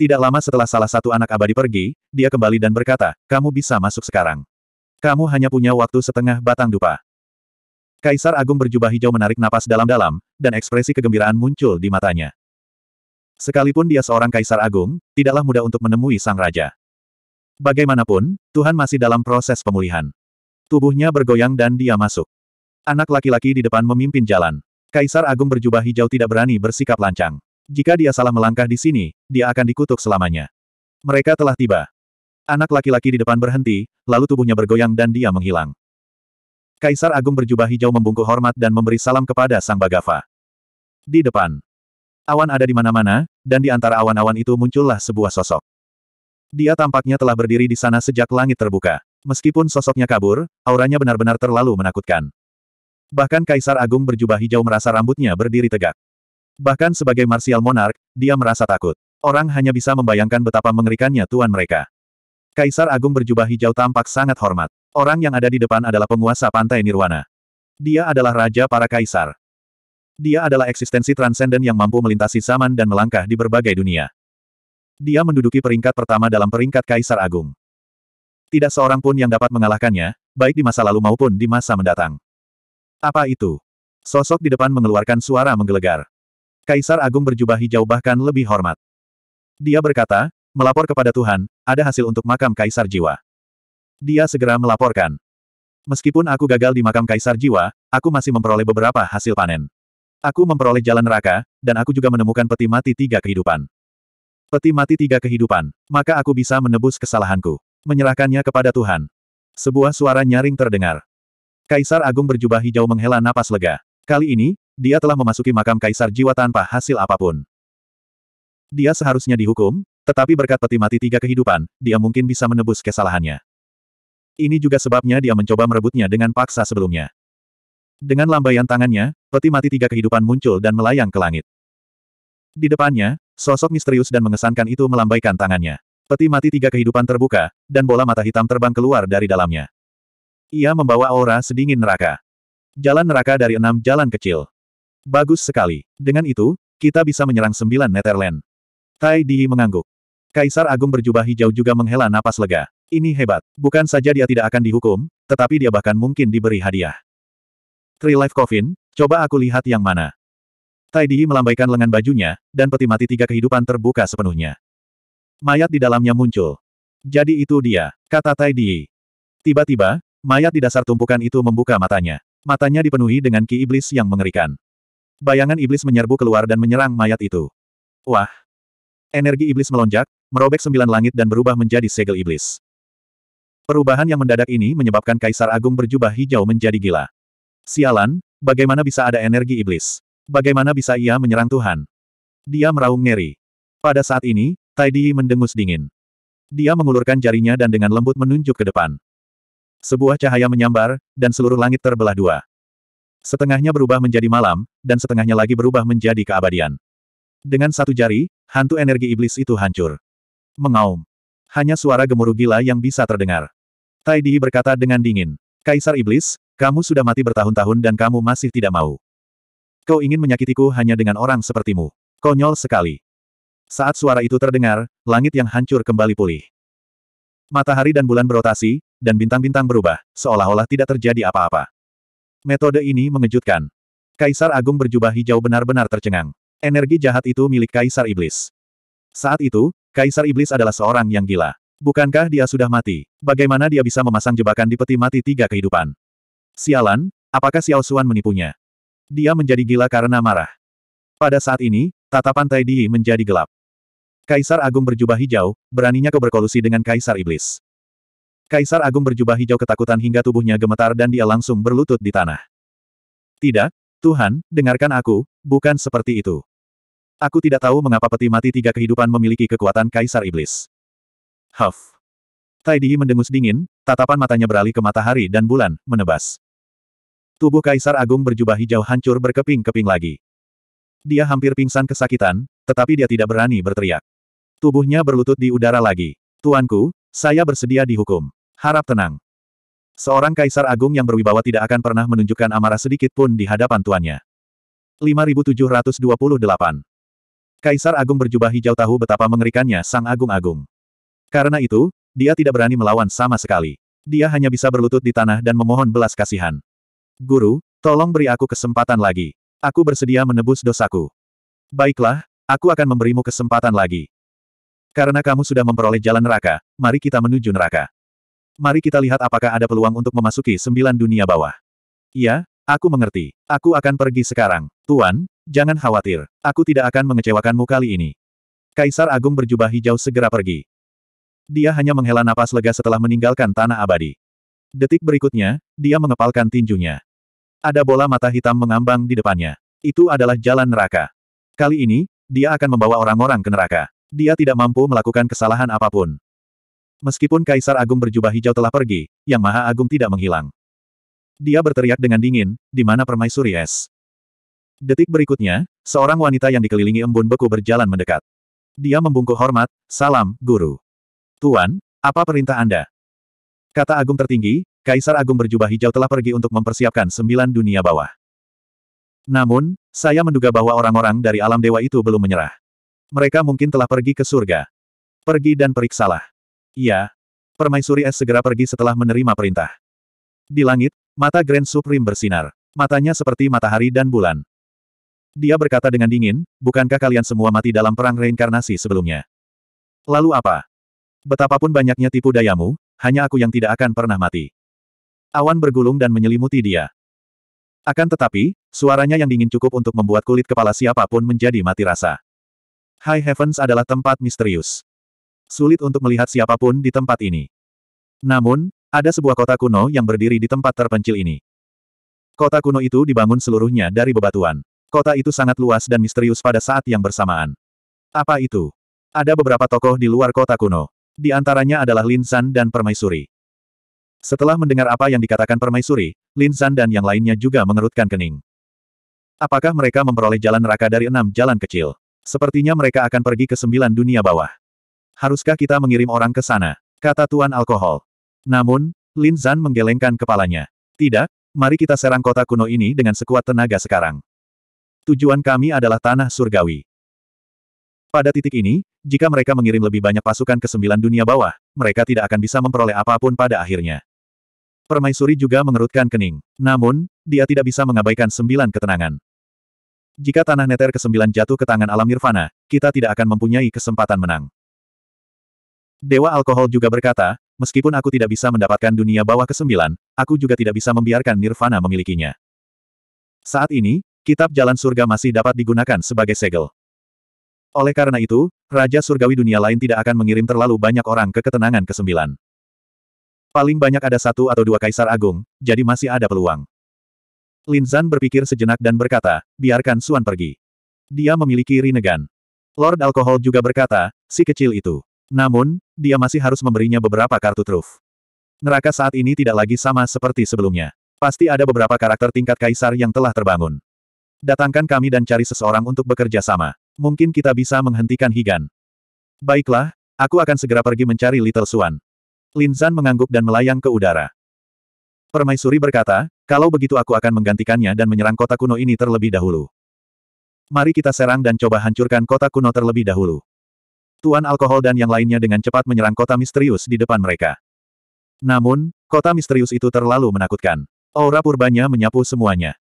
Tidak lama setelah salah satu anak abadi pergi, dia kembali dan berkata, kamu bisa masuk sekarang. Kamu hanya punya waktu setengah batang dupa. Kaisar Agung berjubah hijau menarik napas dalam-dalam, dan ekspresi kegembiraan muncul di matanya. Sekalipun dia seorang Kaisar Agung, tidaklah mudah untuk menemui sang raja. Bagaimanapun, Tuhan masih dalam proses pemulihan. Tubuhnya bergoyang dan dia masuk. Anak laki-laki di depan memimpin jalan. Kaisar Agung berjubah hijau tidak berani bersikap lancang. Jika dia salah melangkah di sini, dia akan dikutuk selamanya. Mereka telah tiba. Anak laki-laki di depan berhenti, lalu tubuhnya bergoyang dan dia menghilang. Kaisar Agung berjubah hijau membungkuk hormat dan memberi salam kepada Sang Bagava. Di depan. Awan ada di mana-mana, dan di antara awan-awan itu muncullah sebuah sosok. Dia tampaknya telah berdiri di sana sejak langit terbuka. Meskipun sosoknya kabur, auranya benar-benar terlalu menakutkan. Bahkan Kaisar Agung berjubah hijau merasa rambutnya berdiri tegak. Bahkan sebagai Martial Monarch, dia merasa takut. Orang hanya bisa membayangkan betapa mengerikannya tuan mereka. Kaisar Agung berjubah hijau tampak sangat hormat. Orang yang ada di depan adalah penguasa Pantai Nirwana. Dia adalah raja para kaisar. Dia adalah eksistensi transenden yang mampu melintasi zaman dan melangkah di berbagai dunia. Dia menduduki peringkat pertama dalam peringkat Kaisar Agung. Tidak seorang pun yang dapat mengalahkannya, baik di masa lalu maupun di masa mendatang. Apa itu? Sosok di depan mengeluarkan suara menggelegar. Kaisar Agung berjubah hijau bahkan lebih hormat. Dia berkata, melapor kepada Tuhan, ada hasil untuk makam Kaisar Jiwa. Dia segera melaporkan. Meskipun aku gagal di makam Kaisar Jiwa, aku masih memperoleh beberapa hasil panen. Aku memperoleh jalan neraka, dan aku juga menemukan peti mati tiga kehidupan. Peti mati tiga kehidupan, maka aku bisa menebus kesalahanku. Menyerahkannya kepada Tuhan. Sebuah suara nyaring terdengar. Kaisar Agung berjubah hijau menghela napas lega. Kali ini, dia telah memasuki makam Kaisar Jiwa tanpa hasil apapun. Dia seharusnya dihukum, tetapi berkat peti mati tiga kehidupan, dia mungkin bisa menebus kesalahannya. Ini juga sebabnya dia mencoba merebutnya dengan paksa sebelumnya. Dengan lambaian tangannya, peti mati tiga kehidupan muncul dan melayang ke langit. Di depannya, sosok misterius dan mengesankan itu melambaikan tangannya. Peti mati tiga kehidupan terbuka, dan bola mata hitam terbang keluar dari dalamnya. Ia membawa aura sedingin neraka. Jalan neraka dari enam jalan kecil. Bagus sekali. Dengan itu, kita bisa menyerang sembilan Netherland. Tai Di mengangguk. Kaisar Agung berjubah hijau juga menghela napas lega. Ini hebat. Bukan saja dia tidak akan dihukum, tetapi dia bahkan mungkin diberi hadiah. Three Life Coffin, coba aku lihat yang mana. Tai Di melambaikan lengan bajunya, dan peti mati tiga kehidupan terbuka sepenuhnya. Mayat di dalamnya muncul. Jadi itu dia, kata Tai Di. Tiba-tiba, Mayat di dasar tumpukan itu membuka matanya. Matanya dipenuhi dengan ki iblis yang mengerikan. Bayangan iblis menyerbu keluar dan menyerang mayat itu. Wah! Energi iblis melonjak, merobek sembilan langit dan berubah menjadi segel iblis. Perubahan yang mendadak ini menyebabkan Kaisar Agung berjubah hijau menjadi gila. Sialan, bagaimana bisa ada energi iblis? Bagaimana bisa ia menyerang Tuhan? Dia meraung ngeri. Pada saat ini, Taidi mendengus dingin. Dia mengulurkan jarinya dan dengan lembut menunjuk ke depan. Sebuah cahaya menyambar, dan seluruh langit terbelah dua. Setengahnya berubah menjadi malam, dan setengahnya lagi berubah menjadi keabadian. Dengan satu jari, hantu energi iblis itu hancur. Mengaum. Hanya suara gemuruh gila yang bisa terdengar. Tai Di berkata dengan dingin. Kaisar Iblis, kamu sudah mati bertahun-tahun dan kamu masih tidak mau. Kau ingin menyakitiku hanya dengan orang sepertimu. Konyol sekali. Saat suara itu terdengar, langit yang hancur kembali pulih. Matahari dan bulan berotasi, dan bintang-bintang berubah, seolah-olah tidak terjadi apa-apa. Metode ini mengejutkan. Kaisar Agung berjubah hijau benar-benar tercengang. Energi jahat itu milik Kaisar Iblis. Saat itu, Kaisar Iblis adalah seorang yang gila. Bukankah dia sudah mati? Bagaimana dia bisa memasang jebakan di peti mati tiga kehidupan? Sialan, apakah Xiao Xuan menipunya? Dia menjadi gila karena marah. Pada saat ini, tatapan Tai Di menjadi gelap. Kaisar Agung berjubah hijau, beraninya kau berkolusi dengan Kaisar Iblis. Kaisar Agung berjubah hijau ketakutan hingga tubuhnya gemetar dan dia langsung berlutut di tanah. Tidak, Tuhan, dengarkan aku, bukan seperti itu. Aku tidak tahu mengapa peti mati tiga kehidupan memiliki kekuatan Kaisar Iblis. Huff. Taidihi mendengus dingin, tatapan matanya beralih ke matahari dan bulan, menebas. Tubuh Kaisar Agung berjubah hijau hancur berkeping-keping lagi. Dia hampir pingsan kesakitan, tetapi dia tidak berani berteriak. Tubuhnya berlutut di udara lagi. Tuanku, saya bersedia dihukum. Harap tenang. Seorang kaisar agung yang berwibawa tidak akan pernah menunjukkan amarah sedikit pun di hadapan tuannya. 5728. Kaisar agung berjubah hijau tahu betapa mengerikannya sang agung-agung. Karena itu, dia tidak berani melawan sama sekali. Dia hanya bisa berlutut di tanah dan memohon belas kasihan. Guru, tolong beri aku kesempatan lagi. Aku bersedia menebus dosaku. Baiklah, aku akan memberimu kesempatan lagi. Karena kamu sudah memperoleh jalan neraka, mari kita menuju neraka. Mari kita lihat apakah ada peluang untuk memasuki sembilan dunia bawah. Iya, aku mengerti. Aku akan pergi sekarang. Tuan, jangan khawatir. Aku tidak akan mengecewakanmu kali ini. Kaisar Agung berjubah hijau segera pergi. Dia hanya menghela napas lega setelah meninggalkan tanah abadi. Detik berikutnya, dia mengepalkan tinjunya. Ada bola mata hitam mengambang di depannya. Itu adalah jalan neraka. Kali ini, dia akan membawa orang-orang ke neraka. Dia tidak mampu melakukan kesalahan apapun. Meskipun Kaisar Agung berjubah hijau telah pergi, Yang Maha Agung tidak menghilang. Dia berteriak dengan dingin, di mana permaisuri es. Detik berikutnya, seorang wanita yang dikelilingi embun beku berjalan mendekat. Dia membungkuk hormat, salam, guru. Tuan, apa perintah Anda? Kata Agung tertinggi, Kaisar Agung berjubah hijau telah pergi untuk mempersiapkan sembilan dunia bawah. Namun, saya menduga bahwa orang-orang dari alam dewa itu belum menyerah. Mereka mungkin telah pergi ke surga. Pergi dan periksalah. Iya. Permaisuri es segera pergi setelah menerima perintah. Di langit, mata Grand Supreme bersinar. Matanya seperti matahari dan bulan. Dia berkata dengan dingin, bukankah kalian semua mati dalam perang reinkarnasi sebelumnya? Lalu apa? Betapapun banyaknya tipu dayamu, hanya aku yang tidak akan pernah mati. Awan bergulung dan menyelimuti dia. Akan tetapi, suaranya yang dingin cukup untuk membuat kulit kepala siapapun menjadi mati rasa. High Heavens adalah tempat misterius sulit untuk melihat siapapun di tempat ini. Namun, ada sebuah kota kuno yang berdiri di tempat terpencil ini. Kota kuno itu dibangun seluruhnya dari bebatuan. Kota itu sangat luas dan misterius pada saat yang bersamaan. Apa itu? Ada beberapa tokoh di luar kota kuno. Di antaranya adalah Lin San dan Permaisuri. Setelah mendengar apa yang dikatakan Permaisuri, Lin San dan yang lainnya juga mengerutkan kening. Apakah mereka memperoleh jalan neraka dari enam jalan kecil? Sepertinya mereka akan pergi ke sembilan dunia bawah haruskah kita mengirim orang ke sana? Kata Tuan Alkohol. Namun, Lin Zan menggelengkan kepalanya. Tidak, mari kita serang kota kuno ini dengan sekuat tenaga sekarang. Tujuan kami adalah tanah surgawi. Pada titik ini, jika mereka mengirim lebih banyak pasukan ke sembilan dunia bawah, mereka tidak akan bisa memperoleh apapun pada akhirnya. Permaisuri juga mengerutkan kening. Namun, dia tidak bisa mengabaikan sembilan ketenangan. Jika tanah neter ke-9 jatuh ke tangan alam nirvana, kita tidak akan mempunyai kesempatan menang. Dewa Alkohol juga berkata, meskipun aku tidak bisa mendapatkan dunia bawah kesembilan, aku juga tidak bisa membiarkan Nirvana memilikinya. Saat ini, kitab jalan surga masih dapat digunakan sebagai segel. Oleh karena itu, Raja Surgawi dunia lain tidak akan mengirim terlalu banyak orang ke ketenangan kesembilan. Paling banyak ada satu atau dua kaisar agung, jadi masih ada peluang. Lin Linzan berpikir sejenak dan berkata, biarkan Suan pergi. Dia memiliki Rinnegan. Lord Alkohol juga berkata, si kecil itu. Namun, dia masih harus memberinya beberapa kartu truf. Neraka saat ini tidak lagi sama seperti sebelumnya. Pasti ada beberapa karakter tingkat kaisar yang telah terbangun. Datangkan kami dan cari seseorang untuk bekerja sama. Mungkin kita bisa menghentikan Higan. Baiklah, aku akan segera pergi mencari Little Swan. Lin Zan mengangguk dan melayang ke udara. Permaisuri berkata, kalau begitu aku akan menggantikannya dan menyerang kota kuno ini terlebih dahulu. Mari kita serang dan coba hancurkan kota kuno terlebih dahulu. Tuan Alkohol dan yang lainnya dengan cepat menyerang kota misterius di depan mereka. Namun, kota misterius itu terlalu menakutkan. Aura purbanya menyapu semuanya.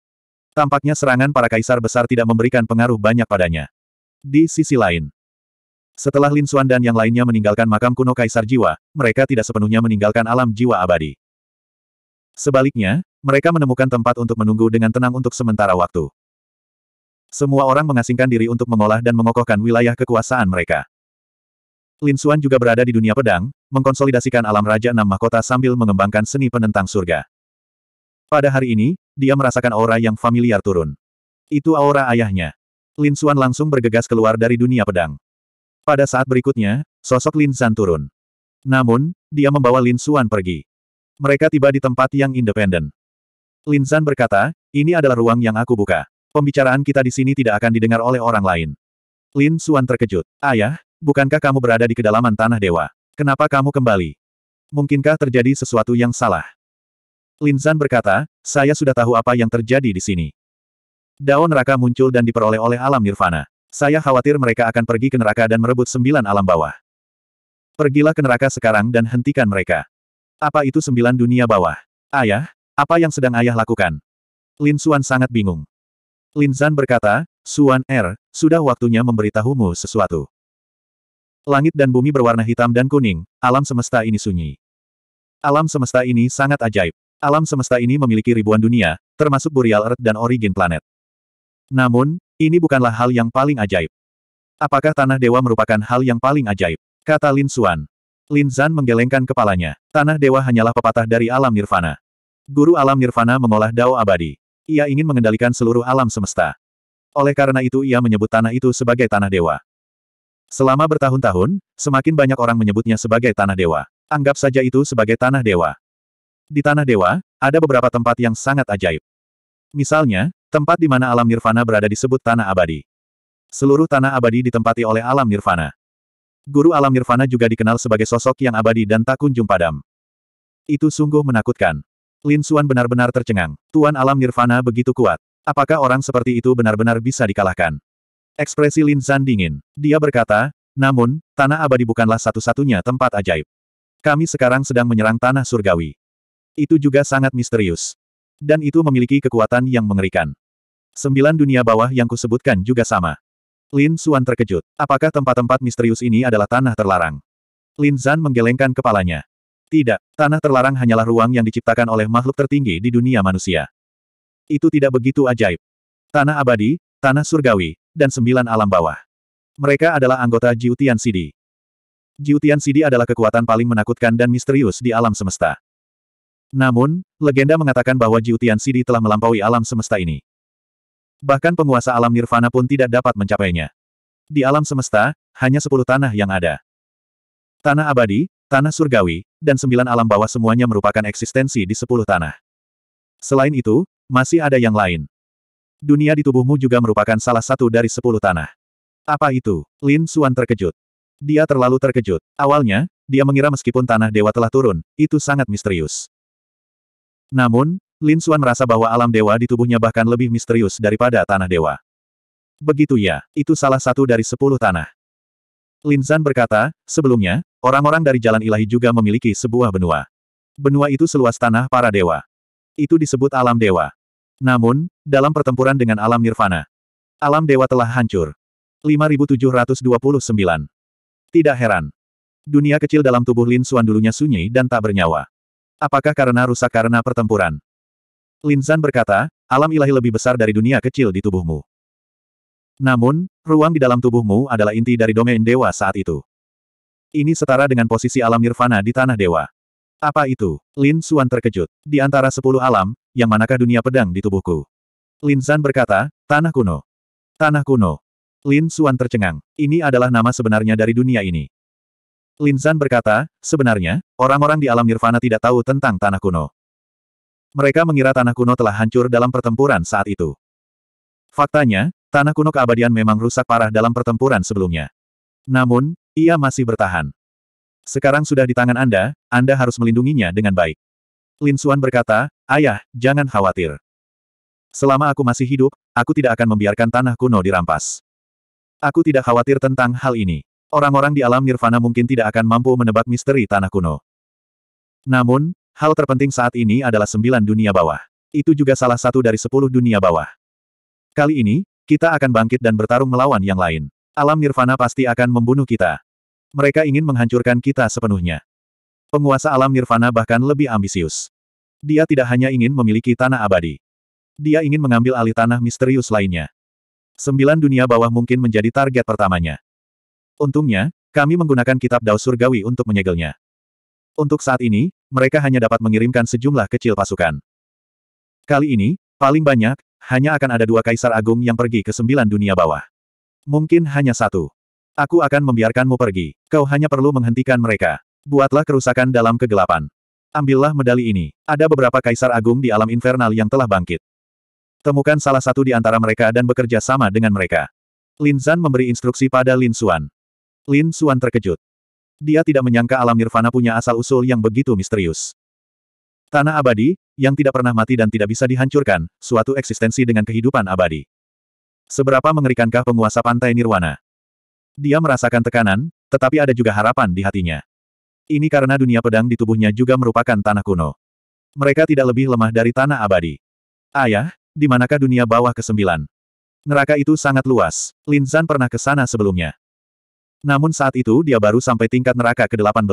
Tampaknya serangan para kaisar besar tidak memberikan pengaruh banyak padanya. Di sisi lain, setelah Lin Xuan dan yang lainnya meninggalkan makam kuno kaisar jiwa, mereka tidak sepenuhnya meninggalkan alam jiwa abadi. Sebaliknya, mereka menemukan tempat untuk menunggu dengan tenang untuk sementara waktu. Semua orang mengasingkan diri untuk mengolah dan mengokohkan wilayah kekuasaan mereka. Lin Xuan juga berada di dunia pedang, mengkonsolidasikan alam Raja Enam Mahkota sambil mengembangkan seni penentang surga. Pada hari ini, dia merasakan aura yang familiar turun. Itu aura ayahnya. Lin Xuan langsung bergegas keluar dari dunia pedang. Pada saat berikutnya, sosok Lin Zan turun. Namun, dia membawa Lin Xuan pergi. Mereka tiba di tempat yang independen. Lin Zan berkata, ini adalah ruang yang aku buka. Pembicaraan kita di sini tidak akan didengar oleh orang lain. Lin Xuan terkejut. Ayah, Bukankah kamu berada di kedalaman tanah dewa? Kenapa kamu kembali? Mungkinkah terjadi sesuatu yang salah? Lin Zan berkata, saya sudah tahu apa yang terjadi di sini. Daun neraka muncul dan diperoleh oleh alam nirvana. Saya khawatir mereka akan pergi ke neraka dan merebut sembilan alam bawah. Pergilah ke neraka sekarang dan hentikan mereka. Apa itu sembilan dunia bawah? Ayah, apa yang sedang ayah lakukan? Lin Suan sangat bingung. Lin Zan berkata, Suan Er, sudah waktunya memberitahumu sesuatu. Langit dan bumi berwarna hitam dan kuning, alam semesta ini sunyi. Alam semesta ini sangat ajaib. Alam semesta ini memiliki ribuan dunia, termasuk Burial Earth dan origin planet. Namun, ini bukanlah hal yang paling ajaib. Apakah Tanah Dewa merupakan hal yang paling ajaib? Kata Lin Xuan. Lin Zan menggelengkan kepalanya. Tanah Dewa hanyalah pepatah dari alam nirvana. Guru alam nirvana mengolah dao abadi. Ia ingin mengendalikan seluruh alam semesta. Oleh karena itu ia menyebut tanah itu sebagai tanah dewa. Selama bertahun-tahun, semakin banyak orang menyebutnya sebagai Tanah Dewa. Anggap saja itu sebagai Tanah Dewa. Di Tanah Dewa, ada beberapa tempat yang sangat ajaib. Misalnya, tempat di mana alam nirvana berada disebut Tanah Abadi. Seluruh Tanah Abadi ditempati oleh alam nirvana. Guru alam nirvana juga dikenal sebagai sosok yang abadi dan tak kunjung padam. Itu sungguh menakutkan. Lin Xuan benar-benar tercengang. Tuan alam nirvana begitu kuat. Apakah orang seperti itu benar-benar bisa dikalahkan? Ekspresi Lin Zan dingin. Dia berkata, namun, tanah abadi bukanlah satu-satunya tempat ajaib. Kami sekarang sedang menyerang tanah surgawi. Itu juga sangat misterius. Dan itu memiliki kekuatan yang mengerikan. Sembilan dunia bawah yang kusebutkan juga sama. Lin Suan terkejut. Apakah tempat-tempat misterius ini adalah tanah terlarang? Lin Zan menggelengkan kepalanya. Tidak, tanah terlarang hanyalah ruang yang diciptakan oleh makhluk tertinggi di dunia manusia. Itu tidak begitu ajaib. Tanah abadi, Tanah Surgawi, dan sembilan alam bawah. Mereka adalah anggota Jiutian Sidi. Jiutian Sidi adalah kekuatan paling menakutkan dan misterius di alam semesta. Namun, legenda mengatakan bahwa Jiutian Sidi telah melampaui alam semesta ini. Bahkan penguasa alam nirvana pun tidak dapat mencapainya. Di alam semesta, hanya sepuluh tanah yang ada. Tanah abadi, tanah surgawi, dan sembilan alam bawah semuanya merupakan eksistensi di sepuluh tanah. Selain itu, masih ada yang lain. Dunia di tubuhmu juga merupakan salah satu dari sepuluh tanah. Apa itu? Lin Suan terkejut. Dia terlalu terkejut. Awalnya, dia mengira meskipun tanah dewa telah turun, itu sangat misterius. Namun, Lin Suan merasa bahwa alam dewa di tubuhnya bahkan lebih misterius daripada tanah dewa. Begitu ya, itu salah satu dari sepuluh tanah. Lin Zan berkata, sebelumnya, orang-orang dari jalan ilahi juga memiliki sebuah benua. Benua itu seluas tanah para dewa. Itu disebut alam dewa. Namun, dalam pertempuran dengan alam nirvana, alam dewa telah hancur. 5729. Tidak heran. Dunia kecil dalam tubuh Lin Suan dulunya sunyi dan tak bernyawa. Apakah karena rusak karena pertempuran? Lin Zan berkata, alam ilahi lebih besar dari dunia kecil di tubuhmu. Namun, ruang di dalam tubuhmu adalah inti dari domain dewa saat itu. Ini setara dengan posisi alam nirvana di tanah dewa. Apa itu? Lin Suan terkejut. Di antara sepuluh alam, yang manakah dunia pedang di tubuhku? Lin San berkata, Tanah Kuno. Tanah Kuno. Lin Suan tercengang. Ini adalah nama sebenarnya dari dunia ini. Lin San berkata, sebenarnya, orang-orang di alam nirvana tidak tahu tentang Tanah Kuno. Mereka mengira Tanah Kuno telah hancur dalam pertempuran saat itu. Faktanya, Tanah Kuno keabadian memang rusak parah dalam pertempuran sebelumnya. Namun, ia masih bertahan. Sekarang sudah di tangan Anda, Anda harus melindunginya dengan baik. Lin Suan berkata, Ayah, jangan khawatir. Selama aku masih hidup, aku tidak akan membiarkan tanah kuno dirampas. Aku tidak khawatir tentang hal ini. Orang-orang di alam nirvana mungkin tidak akan mampu menebak misteri tanah kuno. Namun, hal terpenting saat ini adalah sembilan dunia bawah. Itu juga salah satu dari sepuluh dunia bawah. Kali ini, kita akan bangkit dan bertarung melawan yang lain. Alam nirvana pasti akan membunuh kita. Mereka ingin menghancurkan kita sepenuhnya. Penguasa alam nirvana bahkan lebih ambisius. Dia tidak hanya ingin memiliki tanah abadi. Dia ingin mengambil alih tanah misterius lainnya. Sembilan dunia bawah mungkin menjadi target pertamanya. Untungnya, kami menggunakan kitab Dao Surgawi untuk menyegelnya. Untuk saat ini, mereka hanya dapat mengirimkan sejumlah kecil pasukan. Kali ini, paling banyak, hanya akan ada dua kaisar agung yang pergi ke sembilan dunia bawah. Mungkin hanya satu. Aku akan membiarkanmu pergi. Kau hanya perlu menghentikan mereka. Buatlah kerusakan dalam kegelapan. Ambillah medali ini. Ada beberapa kaisar agung di alam infernal yang telah bangkit. Temukan salah satu di antara mereka dan bekerja sama dengan mereka. Lin Zan memberi instruksi pada Lin Xuan. Lin Xuan terkejut. Dia tidak menyangka alam nirvana punya asal-usul yang begitu misterius. Tanah abadi, yang tidak pernah mati dan tidak bisa dihancurkan, suatu eksistensi dengan kehidupan abadi. Seberapa mengerikankah penguasa pantai nirwana? Dia merasakan tekanan, tetapi ada juga harapan di hatinya. Ini karena dunia pedang di tubuhnya juga merupakan tanah kuno. Mereka tidak lebih lemah dari tanah abadi. Ayah, di manakah dunia bawah kesembilan? Neraka itu sangat luas. Lin Zan pernah ke sana sebelumnya. Namun saat itu dia baru sampai tingkat neraka ke-18.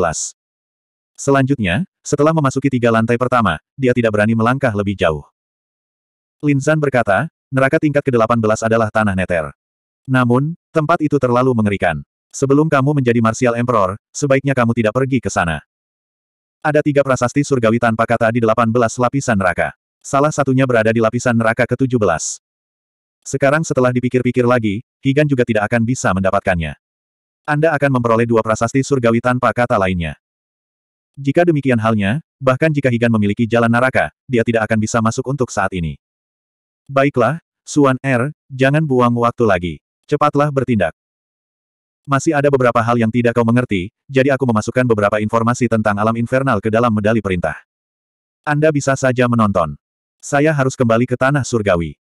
Selanjutnya, setelah memasuki tiga lantai pertama, dia tidak berani melangkah lebih jauh. Lin Zan berkata, neraka tingkat ke-18 adalah tanah neter. Namun, tempat itu terlalu mengerikan. Sebelum kamu menjadi Martial Emperor, sebaiknya kamu tidak pergi ke sana. Ada tiga prasasti surgawi tanpa kata di 18 lapisan neraka. Salah satunya berada di lapisan neraka ke-17. Sekarang setelah dipikir-pikir lagi, Higan juga tidak akan bisa mendapatkannya. Anda akan memperoleh dua prasasti surgawi tanpa kata lainnya. Jika demikian halnya, bahkan jika Higan memiliki jalan neraka, dia tidak akan bisa masuk untuk saat ini. Baiklah, Suan Er, jangan buang waktu lagi. Cepatlah bertindak. Masih ada beberapa hal yang tidak kau mengerti, jadi aku memasukkan beberapa informasi tentang alam infernal ke dalam medali perintah. Anda bisa saja menonton. Saya harus kembali ke tanah surgawi.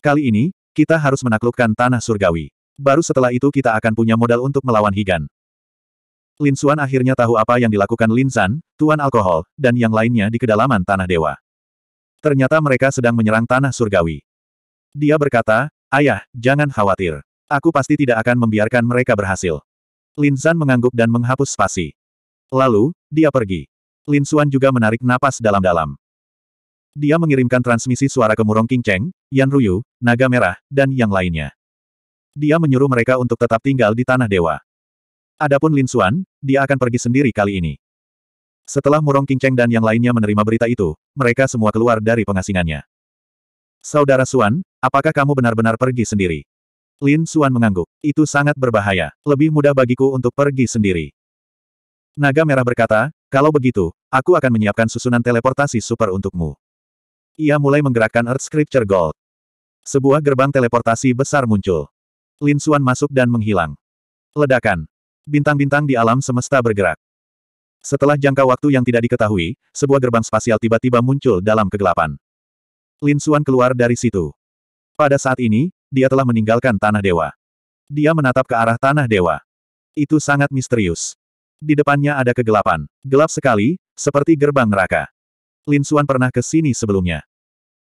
Kali ini, kita harus menaklukkan tanah surgawi. Baru setelah itu kita akan punya modal untuk melawan Higan. Lin Xuan akhirnya tahu apa yang dilakukan Lin San, Tuan Alkohol, dan yang lainnya di kedalaman Tanah Dewa. Ternyata mereka sedang menyerang Tanah Surgawi. Dia berkata, Ayah, jangan khawatir. Aku pasti tidak akan membiarkan mereka berhasil. Lin Zan mengangguk dan menghapus spasi. Lalu, dia pergi. Lin Xuan juga menarik napas dalam-dalam. Dia mengirimkan transmisi suara ke Murong King Cheng, Yan Ruyu, Naga Merah, dan yang lainnya. Dia menyuruh mereka untuk tetap tinggal di Tanah Dewa. Adapun Lin Xuan, dia akan pergi sendiri kali ini. Setelah Murong King Cheng dan yang lainnya menerima berita itu, mereka semua keluar dari pengasingannya. Saudara Xuan, apakah kamu benar-benar pergi sendiri? Lin Suan mengangguk. Itu sangat berbahaya. Lebih mudah bagiku untuk pergi sendiri. Naga Merah berkata, kalau begitu, aku akan menyiapkan susunan teleportasi super untukmu. Ia mulai menggerakkan Earth Scripture Gold. Sebuah gerbang teleportasi besar muncul. Lin Suan masuk dan menghilang. Ledakan. Bintang-bintang di alam semesta bergerak. Setelah jangka waktu yang tidak diketahui, sebuah gerbang spasial tiba-tiba muncul dalam kegelapan. Lin Suan keluar dari situ. Pada saat ini, dia telah meninggalkan Tanah Dewa. Dia menatap ke arah Tanah Dewa. Itu sangat misterius. Di depannya ada kegelapan. Gelap sekali, seperti gerbang neraka. Lin Suan pernah ke sini sebelumnya.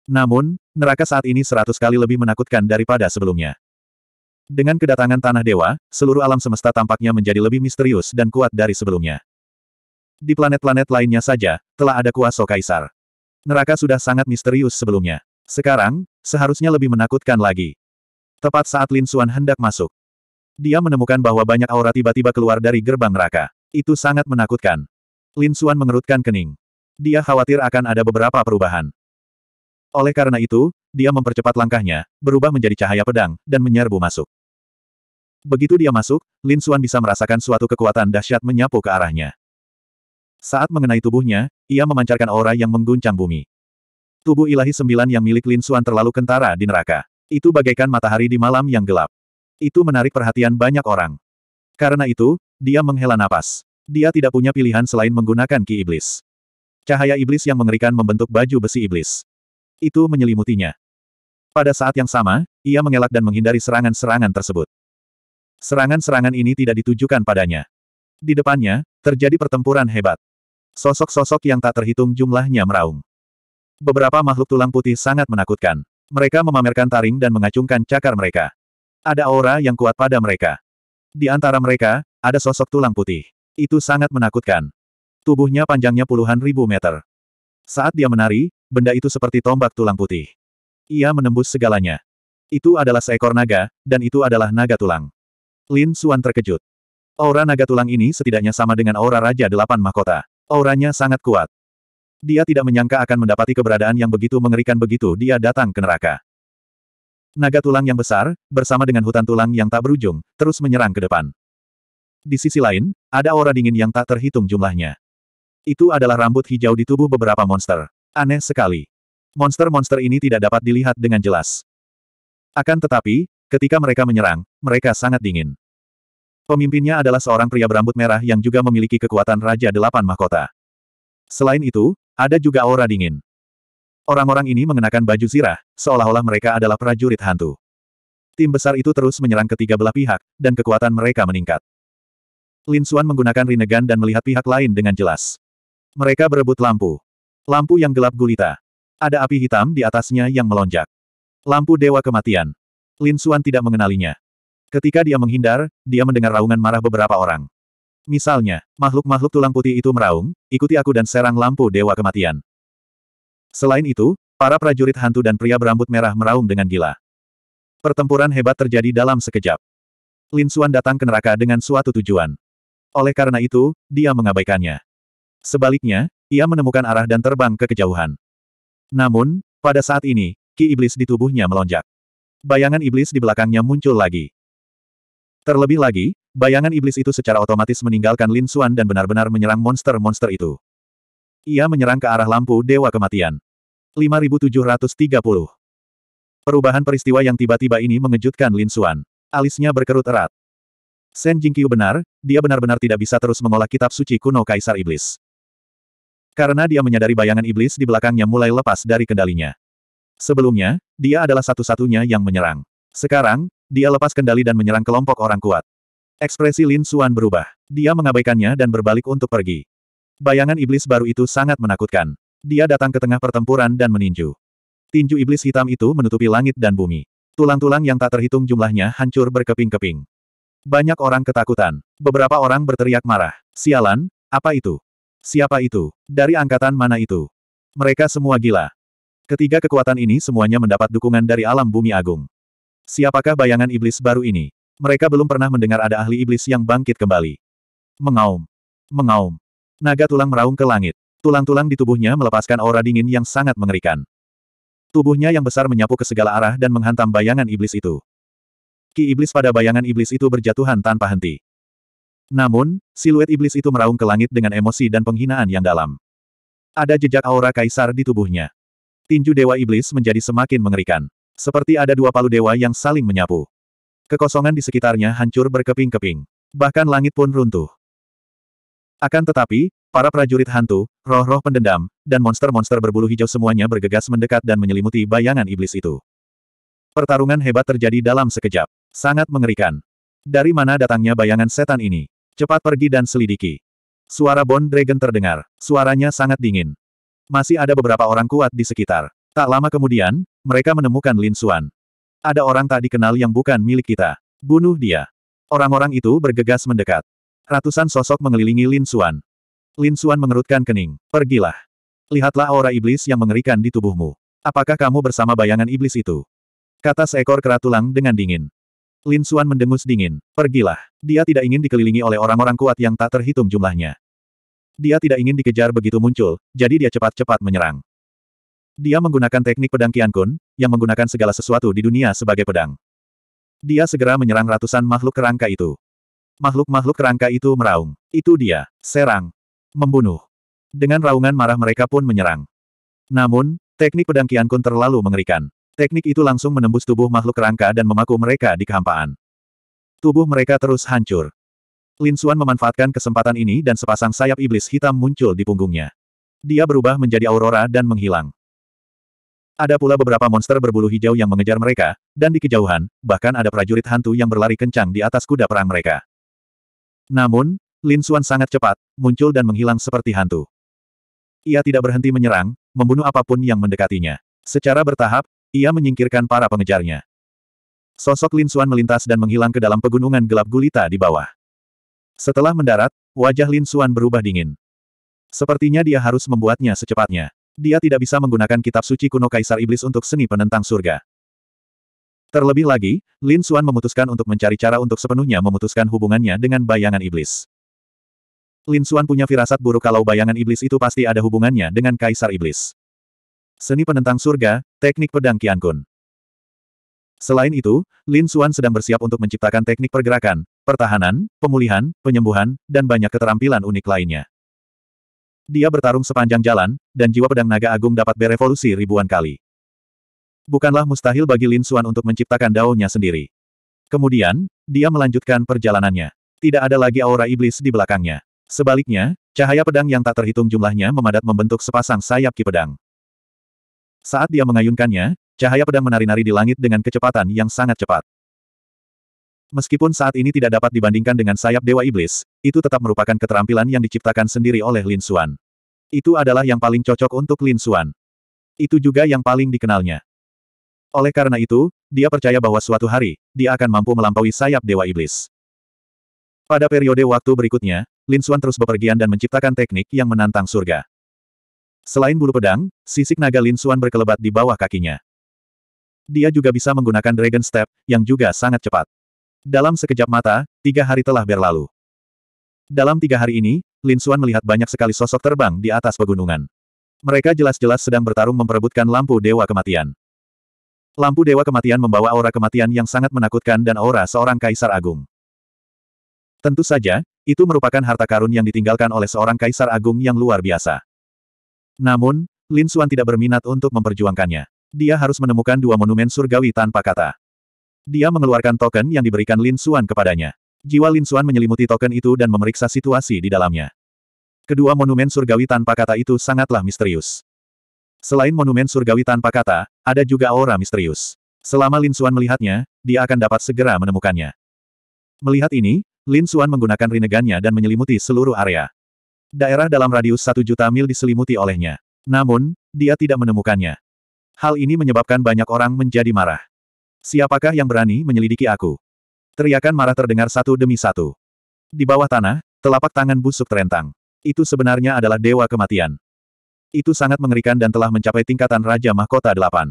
Namun, neraka saat ini seratus kali lebih menakutkan daripada sebelumnya. Dengan kedatangan Tanah Dewa, seluruh alam semesta tampaknya menjadi lebih misterius dan kuat dari sebelumnya. Di planet-planet lainnya saja, telah ada kuasa kaisar. Neraka sudah sangat misterius sebelumnya. Sekarang, seharusnya lebih menakutkan lagi tepat saat Lin Suan hendak masuk. Dia menemukan bahwa banyak aura tiba-tiba keluar dari gerbang neraka. Itu sangat menakutkan. Lin Suan mengerutkan kening. Dia khawatir akan ada beberapa perubahan. Oleh karena itu, dia mempercepat langkahnya, berubah menjadi cahaya pedang, dan menyerbu masuk. Begitu dia masuk, Lin Suan bisa merasakan suatu kekuatan dahsyat menyapu ke arahnya. Saat mengenai tubuhnya, ia memancarkan aura yang mengguncang bumi. Tubuh ilahi sembilan yang milik Lin Suan terlalu kentara di neraka. Itu bagaikan matahari di malam yang gelap. Itu menarik perhatian banyak orang. Karena itu, dia menghela napas. Dia tidak punya pilihan selain menggunakan ki iblis. Cahaya iblis yang mengerikan membentuk baju besi iblis. Itu menyelimutinya. Pada saat yang sama, ia mengelak dan menghindari serangan-serangan tersebut. Serangan-serangan ini tidak ditujukan padanya. Di depannya, terjadi pertempuran hebat. Sosok-sosok yang tak terhitung jumlahnya meraung. Beberapa makhluk tulang putih sangat menakutkan. Mereka memamerkan taring dan mengacungkan cakar mereka. Ada aura yang kuat pada mereka. Di antara mereka, ada sosok tulang putih. Itu sangat menakutkan. Tubuhnya panjangnya puluhan ribu meter. Saat dia menari, benda itu seperti tombak tulang putih. Ia menembus segalanya. Itu adalah seekor naga, dan itu adalah naga tulang. Lin Suan terkejut. Aura naga tulang ini setidaknya sama dengan aura Raja Delapan Mahkota. Auranya sangat kuat. Dia tidak menyangka akan mendapati keberadaan yang begitu mengerikan begitu dia datang ke neraka. Naga tulang yang besar, bersama dengan hutan tulang yang tak berujung, terus menyerang ke depan. Di sisi lain, ada aura dingin yang tak terhitung jumlahnya. Itu adalah rambut hijau di tubuh beberapa monster. Aneh sekali. Monster-monster ini tidak dapat dilihat dengan jelas. Akan tetapi, ketika mereka menyerang, mereka sangat dingin. Pemimpinnya adalah seorang pria berambut merah yang juga memiliki kekuatan Raja Delapan Mahkota. Selain itu, ada juga aura dingin. Orang-orang ini mengenakan baju zirah, seolah-olah mereka adalah prajurit hantu. Tim besar itu terus menyerang ketiga belah pihak, dan kekuatan mereka meningkat. Lin Xuan menggunakan Rinnegan dan melihat pihak lain dengan jelas. Mereka berebut lampu. Lampu yang gelap gulita. Ada api hitam di atasnya yang melonjak. Lampu Dewa Kematian. Lin Xuan tidak mengenalinya. Ketika dia menghindar, dia mendengar raungan marah beberapa orang. Misalnya, makhluk-makhluk tulang putih itu meraung, ikuti aku dan serang lampu dewa kematian. Selain itu, para prajurit hantu dan pria berambut merah meraung dengan gila. Pertempuran hebat terjadi dalam sekejap. Lin Suan datang ke neraka dengan suatu tujuan. Oleh karena itu, dia mengabaikannya. Sebaliknya, ia menemukan arah dan terbang ke kejauhan. Namun, pada saat ini, ki iblis di tubuhnya melonjak. Bayangan iblis di belakangnya muncul lagi. Terlebih lagi, Bayangan iblis itu secara otomatis meninggalkan Lin Xuan dan benar-benar menyerang monster-monster itu. Ia menyerang ke arah lampu Dewa Kematian. 5730 Perubahan peristiwa yang tiba-tiba ini mengejutkan Lin Xuan. Alisnya berkerut erat. Shen Jingqiu benar, dia benar-benar tidak bisa terus mengolah kitab suci kuno Kaisar Iblis. Karena dia menyadari bayangan iblis di belakangnya mulai lepas dari kendalinya. Sebelumnya, dia adalah satu-satunya yang menyerang. Sekarang, dia lepas kendali dan menyerang kelompok orang kuat. Ekspresi Lin Suan berubah. Dia mengabaikannya dan berbalik untuk pergi. Bayangan iblis baru itu sangat menakutkan. Dia datang ke tengah pertempuran dan meninju. Tinju iblis hitam itu menutupi langit dan bumi. Tulang-tulang yang tak terhitung jumlahnya hancur berkeping-keping. Banyak orang ketakutan. Beberapa orang berteriak marah. Sialan, apa itu? Siapa itu? Dari angkatan mana itu? Mereka semua gila. Ketiga kekuatan ini semuanya mendapat dukungan dari alam bumi agung. Siapakah bayangan iblis baru ini? Mereka belum pernah mendengar ada ahli iblis yang bangkit kembali. Mengaum. Mengaum. Naga tulang meraung ke langit. Tulang-tulang di tubuhnya melepaskan aura dingin yang sangat mengerikan. Tubuhnya yang besar menyapu ke segala arah dan menghantam bayangan iblis itu. Ki iblis pada bayangan iblis itu berjatuhan tanpa henti. Namun, siluet iblis itu meraung ke langit dengan emosi dan penghinaan yang dalam. Ada jejak aura kaisar di tubuhnya. Tinju dewa iblis menjadi semakin mengerikan. Seperti ada dua palu dewa yang saling menyapu. Kekosongan di sekitarnya hancur berkeping-keping. Bahkan langit pun runtuh. Akan tetapi, para prajurit hantu, roh-roh pendendam, dan monster-monster berbulu hijau semuanya bergegas mendekat dan menyelimuti bayangan iblis itu. Pertarungan hebat terjadi dalam sekejap. Sangat mengerikan. Dari mana datangnya bayangan setan ini? Cepat pergi dan selidiki. Suara Bond Dragon terdengar. Suaranya sangat dingin. Masih ada beberapa orang kuat di sekitar. Tak lama kemudian, mereka menemukan Lin Xuan. Ada orang tak dikenal yang bukan milik kita. Bunuh dia. Orang-orang itu bergegas mendekat. Ratusan sosok mengelilingi Lin Xuan. Lin Xuan mengerutkan kening. Pergilah. Lihatlah aura iblis yang mengerikan di tubuhmu. Apakah kamu bersama bayangan iblis itu? Kata seekor kera tulang dengan dingin. Lin Xuan mendengus dingin. Pergilah. Dia tidak ingin dikelilingi oleh orang-orang kuat yang tak terhitung jumlahnya. Dia tidak ingin dikejar begitu muncul, jadi dia cepat-cepat menyerang. Dia menggunakan teknik pedang Kian Kun, yang menggunakan segala sesuatu di dunia sebagai pedang. Dia segera menyerang ratusan makhluk kerangka itu. Makhluk-makhluk kerangka itu meraung. Itu dia, serang. Membunuh. Dengan raungan marah mereka pun menyerang. Namun, teknik pedang Kian Kun terlalu mengerikan. Teknik itu langsung menembus tubuh makhluk kerangka dan memaku mereka di kehampaan. Tubuh mereka terus hancur. Lin Xuan memanfaatkan kesempatan ini dan sepasang sayap iblis hitam muncul di punggungnya. Dia berubah menjadi aurora dan menghilang. Ada pula beberapa monster berbulu hijau yang mengejar mereka, dan di kejauhan, bahkan ada prajurit hantu yang berlari kencang di atas kuda perang mereka. Namun, Lin Xuan sangat cepat, muncul dan menghilang seperti hantu. Ia tidak berhenti menyerang, membunuh apapun yang mendekatinya. Secara bertahap, ia menyingkirkan para pengejarnya. Sosok Lin Xuan melintas dan menghilang ke dalam pegunungan gelap gulita di bawah. Setelah mendarat, wajah Lin Xuan berubah dingin. Sepertinya dia harus membuatnya secepatnya. Dia tidak bisa menggunakan kitab suci kuno Kaisar Iblis untuk seni penentang surga. Terlebih lagi, Lin Xuan memutuskan untuk mencari cara untuk sepenuhnya memutuskan hubungannya dengan bayangan iblis. Lin Xuan punya firasat buruk kalau bayangan iblis itu pasti ada hubungannya dengan Kaisar Iblis. Seni penentang surga, teknik pedang Qian Kun. Selain itu, Lin Xuan sedang bersiap untuk menciptakan teknik pergerakan, pertahanan, pemulihan, penyembuhan, dan banyak keterampilan unik lainnya. Dia bertarung sepanjang jalan, dan jiwa pedang naga agung dapat berevolusi ribuan kali. Bukanlah mustahil bagi Lin Suan untuk menciptakan daunnya sendiri. Kemudian, dia melanjutkan perjalanannya. Tidak ada lagi aura iblis di belakangnya. Sebaliknya, cahaya pedang yang tak terhitung jumlahnya memadat membentuk sepasang sayap ki pedang. Saat dia mengayunkannya, cahaya pedang menari-nari di langit dengan kecepatan yang sangat cepat. Meskipun saat ini tidak dapat dibandingkan dengan sayap Dewa Iblis, itu tetap merupakan keterampilan yang diciptakan sendiri oleh Lin Xuan. Itu adalah yang paling cocok untuk Lin Xuan. Itu juga yang paling dikenalnya. Oleh karena itu, dia percaya bahwa suatu hari, dia akan mampu melampaui sayap Dewa Iblis. Pada periode waktu berikutnya, Lin Xuan terus bepergian dan menciptakan teknik yang menantang surga. Selain bulu pedang, sisik naga Lin Xuan berkelebat di bawah kakinya. Dia juga bisa menggunakan Dragon Step, yang juga sangat cepat. Dalam sekejap mata, tiga hari telah berlalu. Dalam tiga hari ini, Lin Xuan melihat banyak sekali sosok terbang di atas pegunungan. Mereka jelas-jelas sedang bertarung memperebutkan lampu Dewa Kematian. Lampu Dewa Kematian membawa aura kematian yang sangat menakutkan dan aura seorang Kaisar Agung. Tentu saja, itu merupakan harta karun yang ditinggalkan oleh seorang Kaisar Agung yang luar biasa. Namun, Lin Xuan tidak berminat untuk memperjuangkannya. Dia harus menemukan dua monumen surgawi tanpa kata. Dia mengeluarkan token yang diberikan Lin Suan kepadanya. Jiwa Lin Suan menyelimuti token itu dan memeriksa situasi di dalamnya. Kedua monumen surgawi tanpa kata itu sangatlah misterius. Selain monumen surgawi tanpa kata, ada juga aura misterius. Selama Lin Suan melihatnya, dia akan dapat segera menemukannya. Melihat ini, Lin Suan menggunakan rinegannya dan menyelimuti seluruh area. Daerah dalam radius satu juta mil diselimuti olehnya. Namun, dia tidak menemukannya. Hal ini menyebabkan banyak orang menjadi marah. Siapakah yang berani menyelidiki aku? Teriakan marah terdengar satu demi satu. Di bawah tanah, telapak tangan busuk terentang. Itu sebenarnya adalah dewa kematian. Itu sangat mengerikan dan telah mencapai tingkatan Raja Mahkota Delapan.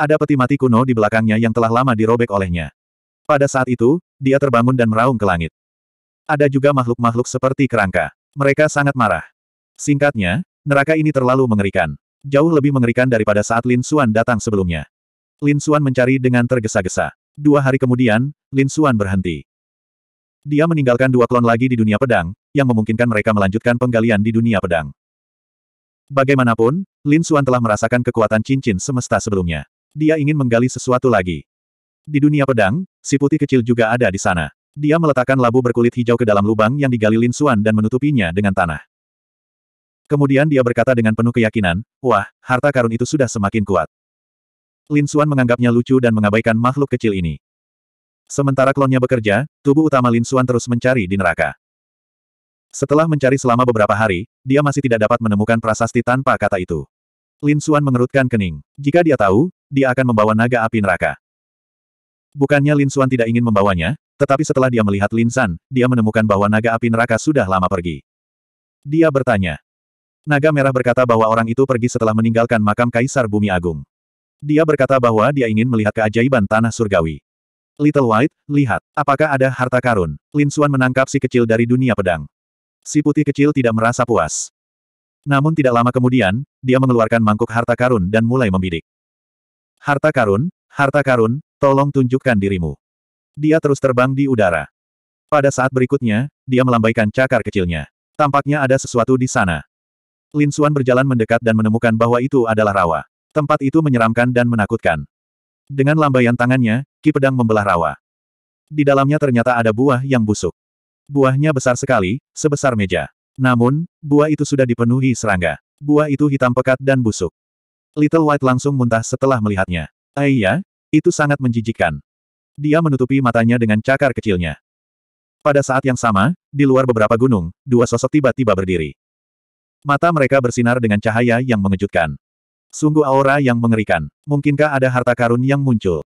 Ada peti mati kuno di belakangnya yang telah lama dirobek olehnya. Pada saat itu, dia terbangun dan meraung ke langit. Ada juga makhluk-makhluk seperti kerangka. Mereka sangat marah. Singkatnya, neraka ini terlalu mengerikan. Jauh lebih mengerikan daripada saat Lin Xuan datang sebelumnya. Lin Xuan mencari dengan tergesa-gesa. Dua hari kemudian, Lin Xuan berhenti. Dia meninggalkan dua klon lagi di dunia pedang, yang memungkinkan mereka melanjutkan penggalian di dunia pedang. Bagaimanapun, Lin Xuan telah merasakan kekuatan cincin semesta sebelumnya. Dia ingin menggali sesuatu lagi. Di dunia pedang, si putih kecil juga ada di sana. Dia meletakkan labu berkulit hijau ke dalam lubang yang digali Lin Xuan dan menutupinya dengan tanah. Kemudian dia berkata dengan penuh keyakinan, wah, harta karun itu sudah semakin kuat. Lin Xuan menganggapnya lucu dan mengabaikan makhluk kecil ini. Sementara klonnya bekerja, tubuh utama Lin Xuan terus mencari di neraka. Setelah mencari selama beberapa hari, dia masih tidak dapat menemukan prasasti tanpa kata itu. Lin Xuan mengerutkan kening. Jika dia tahu, dia akan membawa naga api neraka. Bukannya Lin Xuan tidak ingin membawanya, tetapi setelah dia melihat Lin San, dia menemukan bahwa naga api neraka sudah lama pergi. Dia bertanya. Naga merah berkata bahwa orang itu pergi setelah meninggalkan makam Kaisar Bumi Agung. Dia berkata bahwa dia ingin melihat keajaiban tanah surgawi. Little White, lihat, apakah ada harta karun? Lin Xuan menangkap si kecil dari dunia pedang. Si putih kecil tidak merasa puas. Namun tidak lama kemudian, dia mengeluarkan mangkuk harta karun dan mulai membidik. Harta karun, harta karun, tolong tunjukkan dirimu. Dia terus terbang di udara. Pada saat berikutnya, dia melambaikan cakar kecilnya. Tampaknya ada sesuatu di sana. Lin Xuan berjalan mendekat dan menemukan bahwa itu adalah rawa. Tempat itu menyeramkan dan menakutkan. Dengan lambaian tangannya, Ki Pedang membelah rawa. Di dalamnya ternyata ada buah yang busuk. Buahnya besar sekali, sebesar meja. Namun, buah itu sudah dipenuhi serangga. Buah itu hitam pekat dan busuk. Little White langsung muntah setelah melihatnya. Aiyah, eh itu sangat menjijikkan. Dia menutupi matanya dengan cakar kecilnya. Pada saat yang sama, di luar beberapa gunung, dua sosok tiba-tiba berdiri. Mata mereka bersinar dengan cahaya yang mengejutkan. Sungguh aura yang mengerikan. Mungkinkah ada harta karun yang muncul?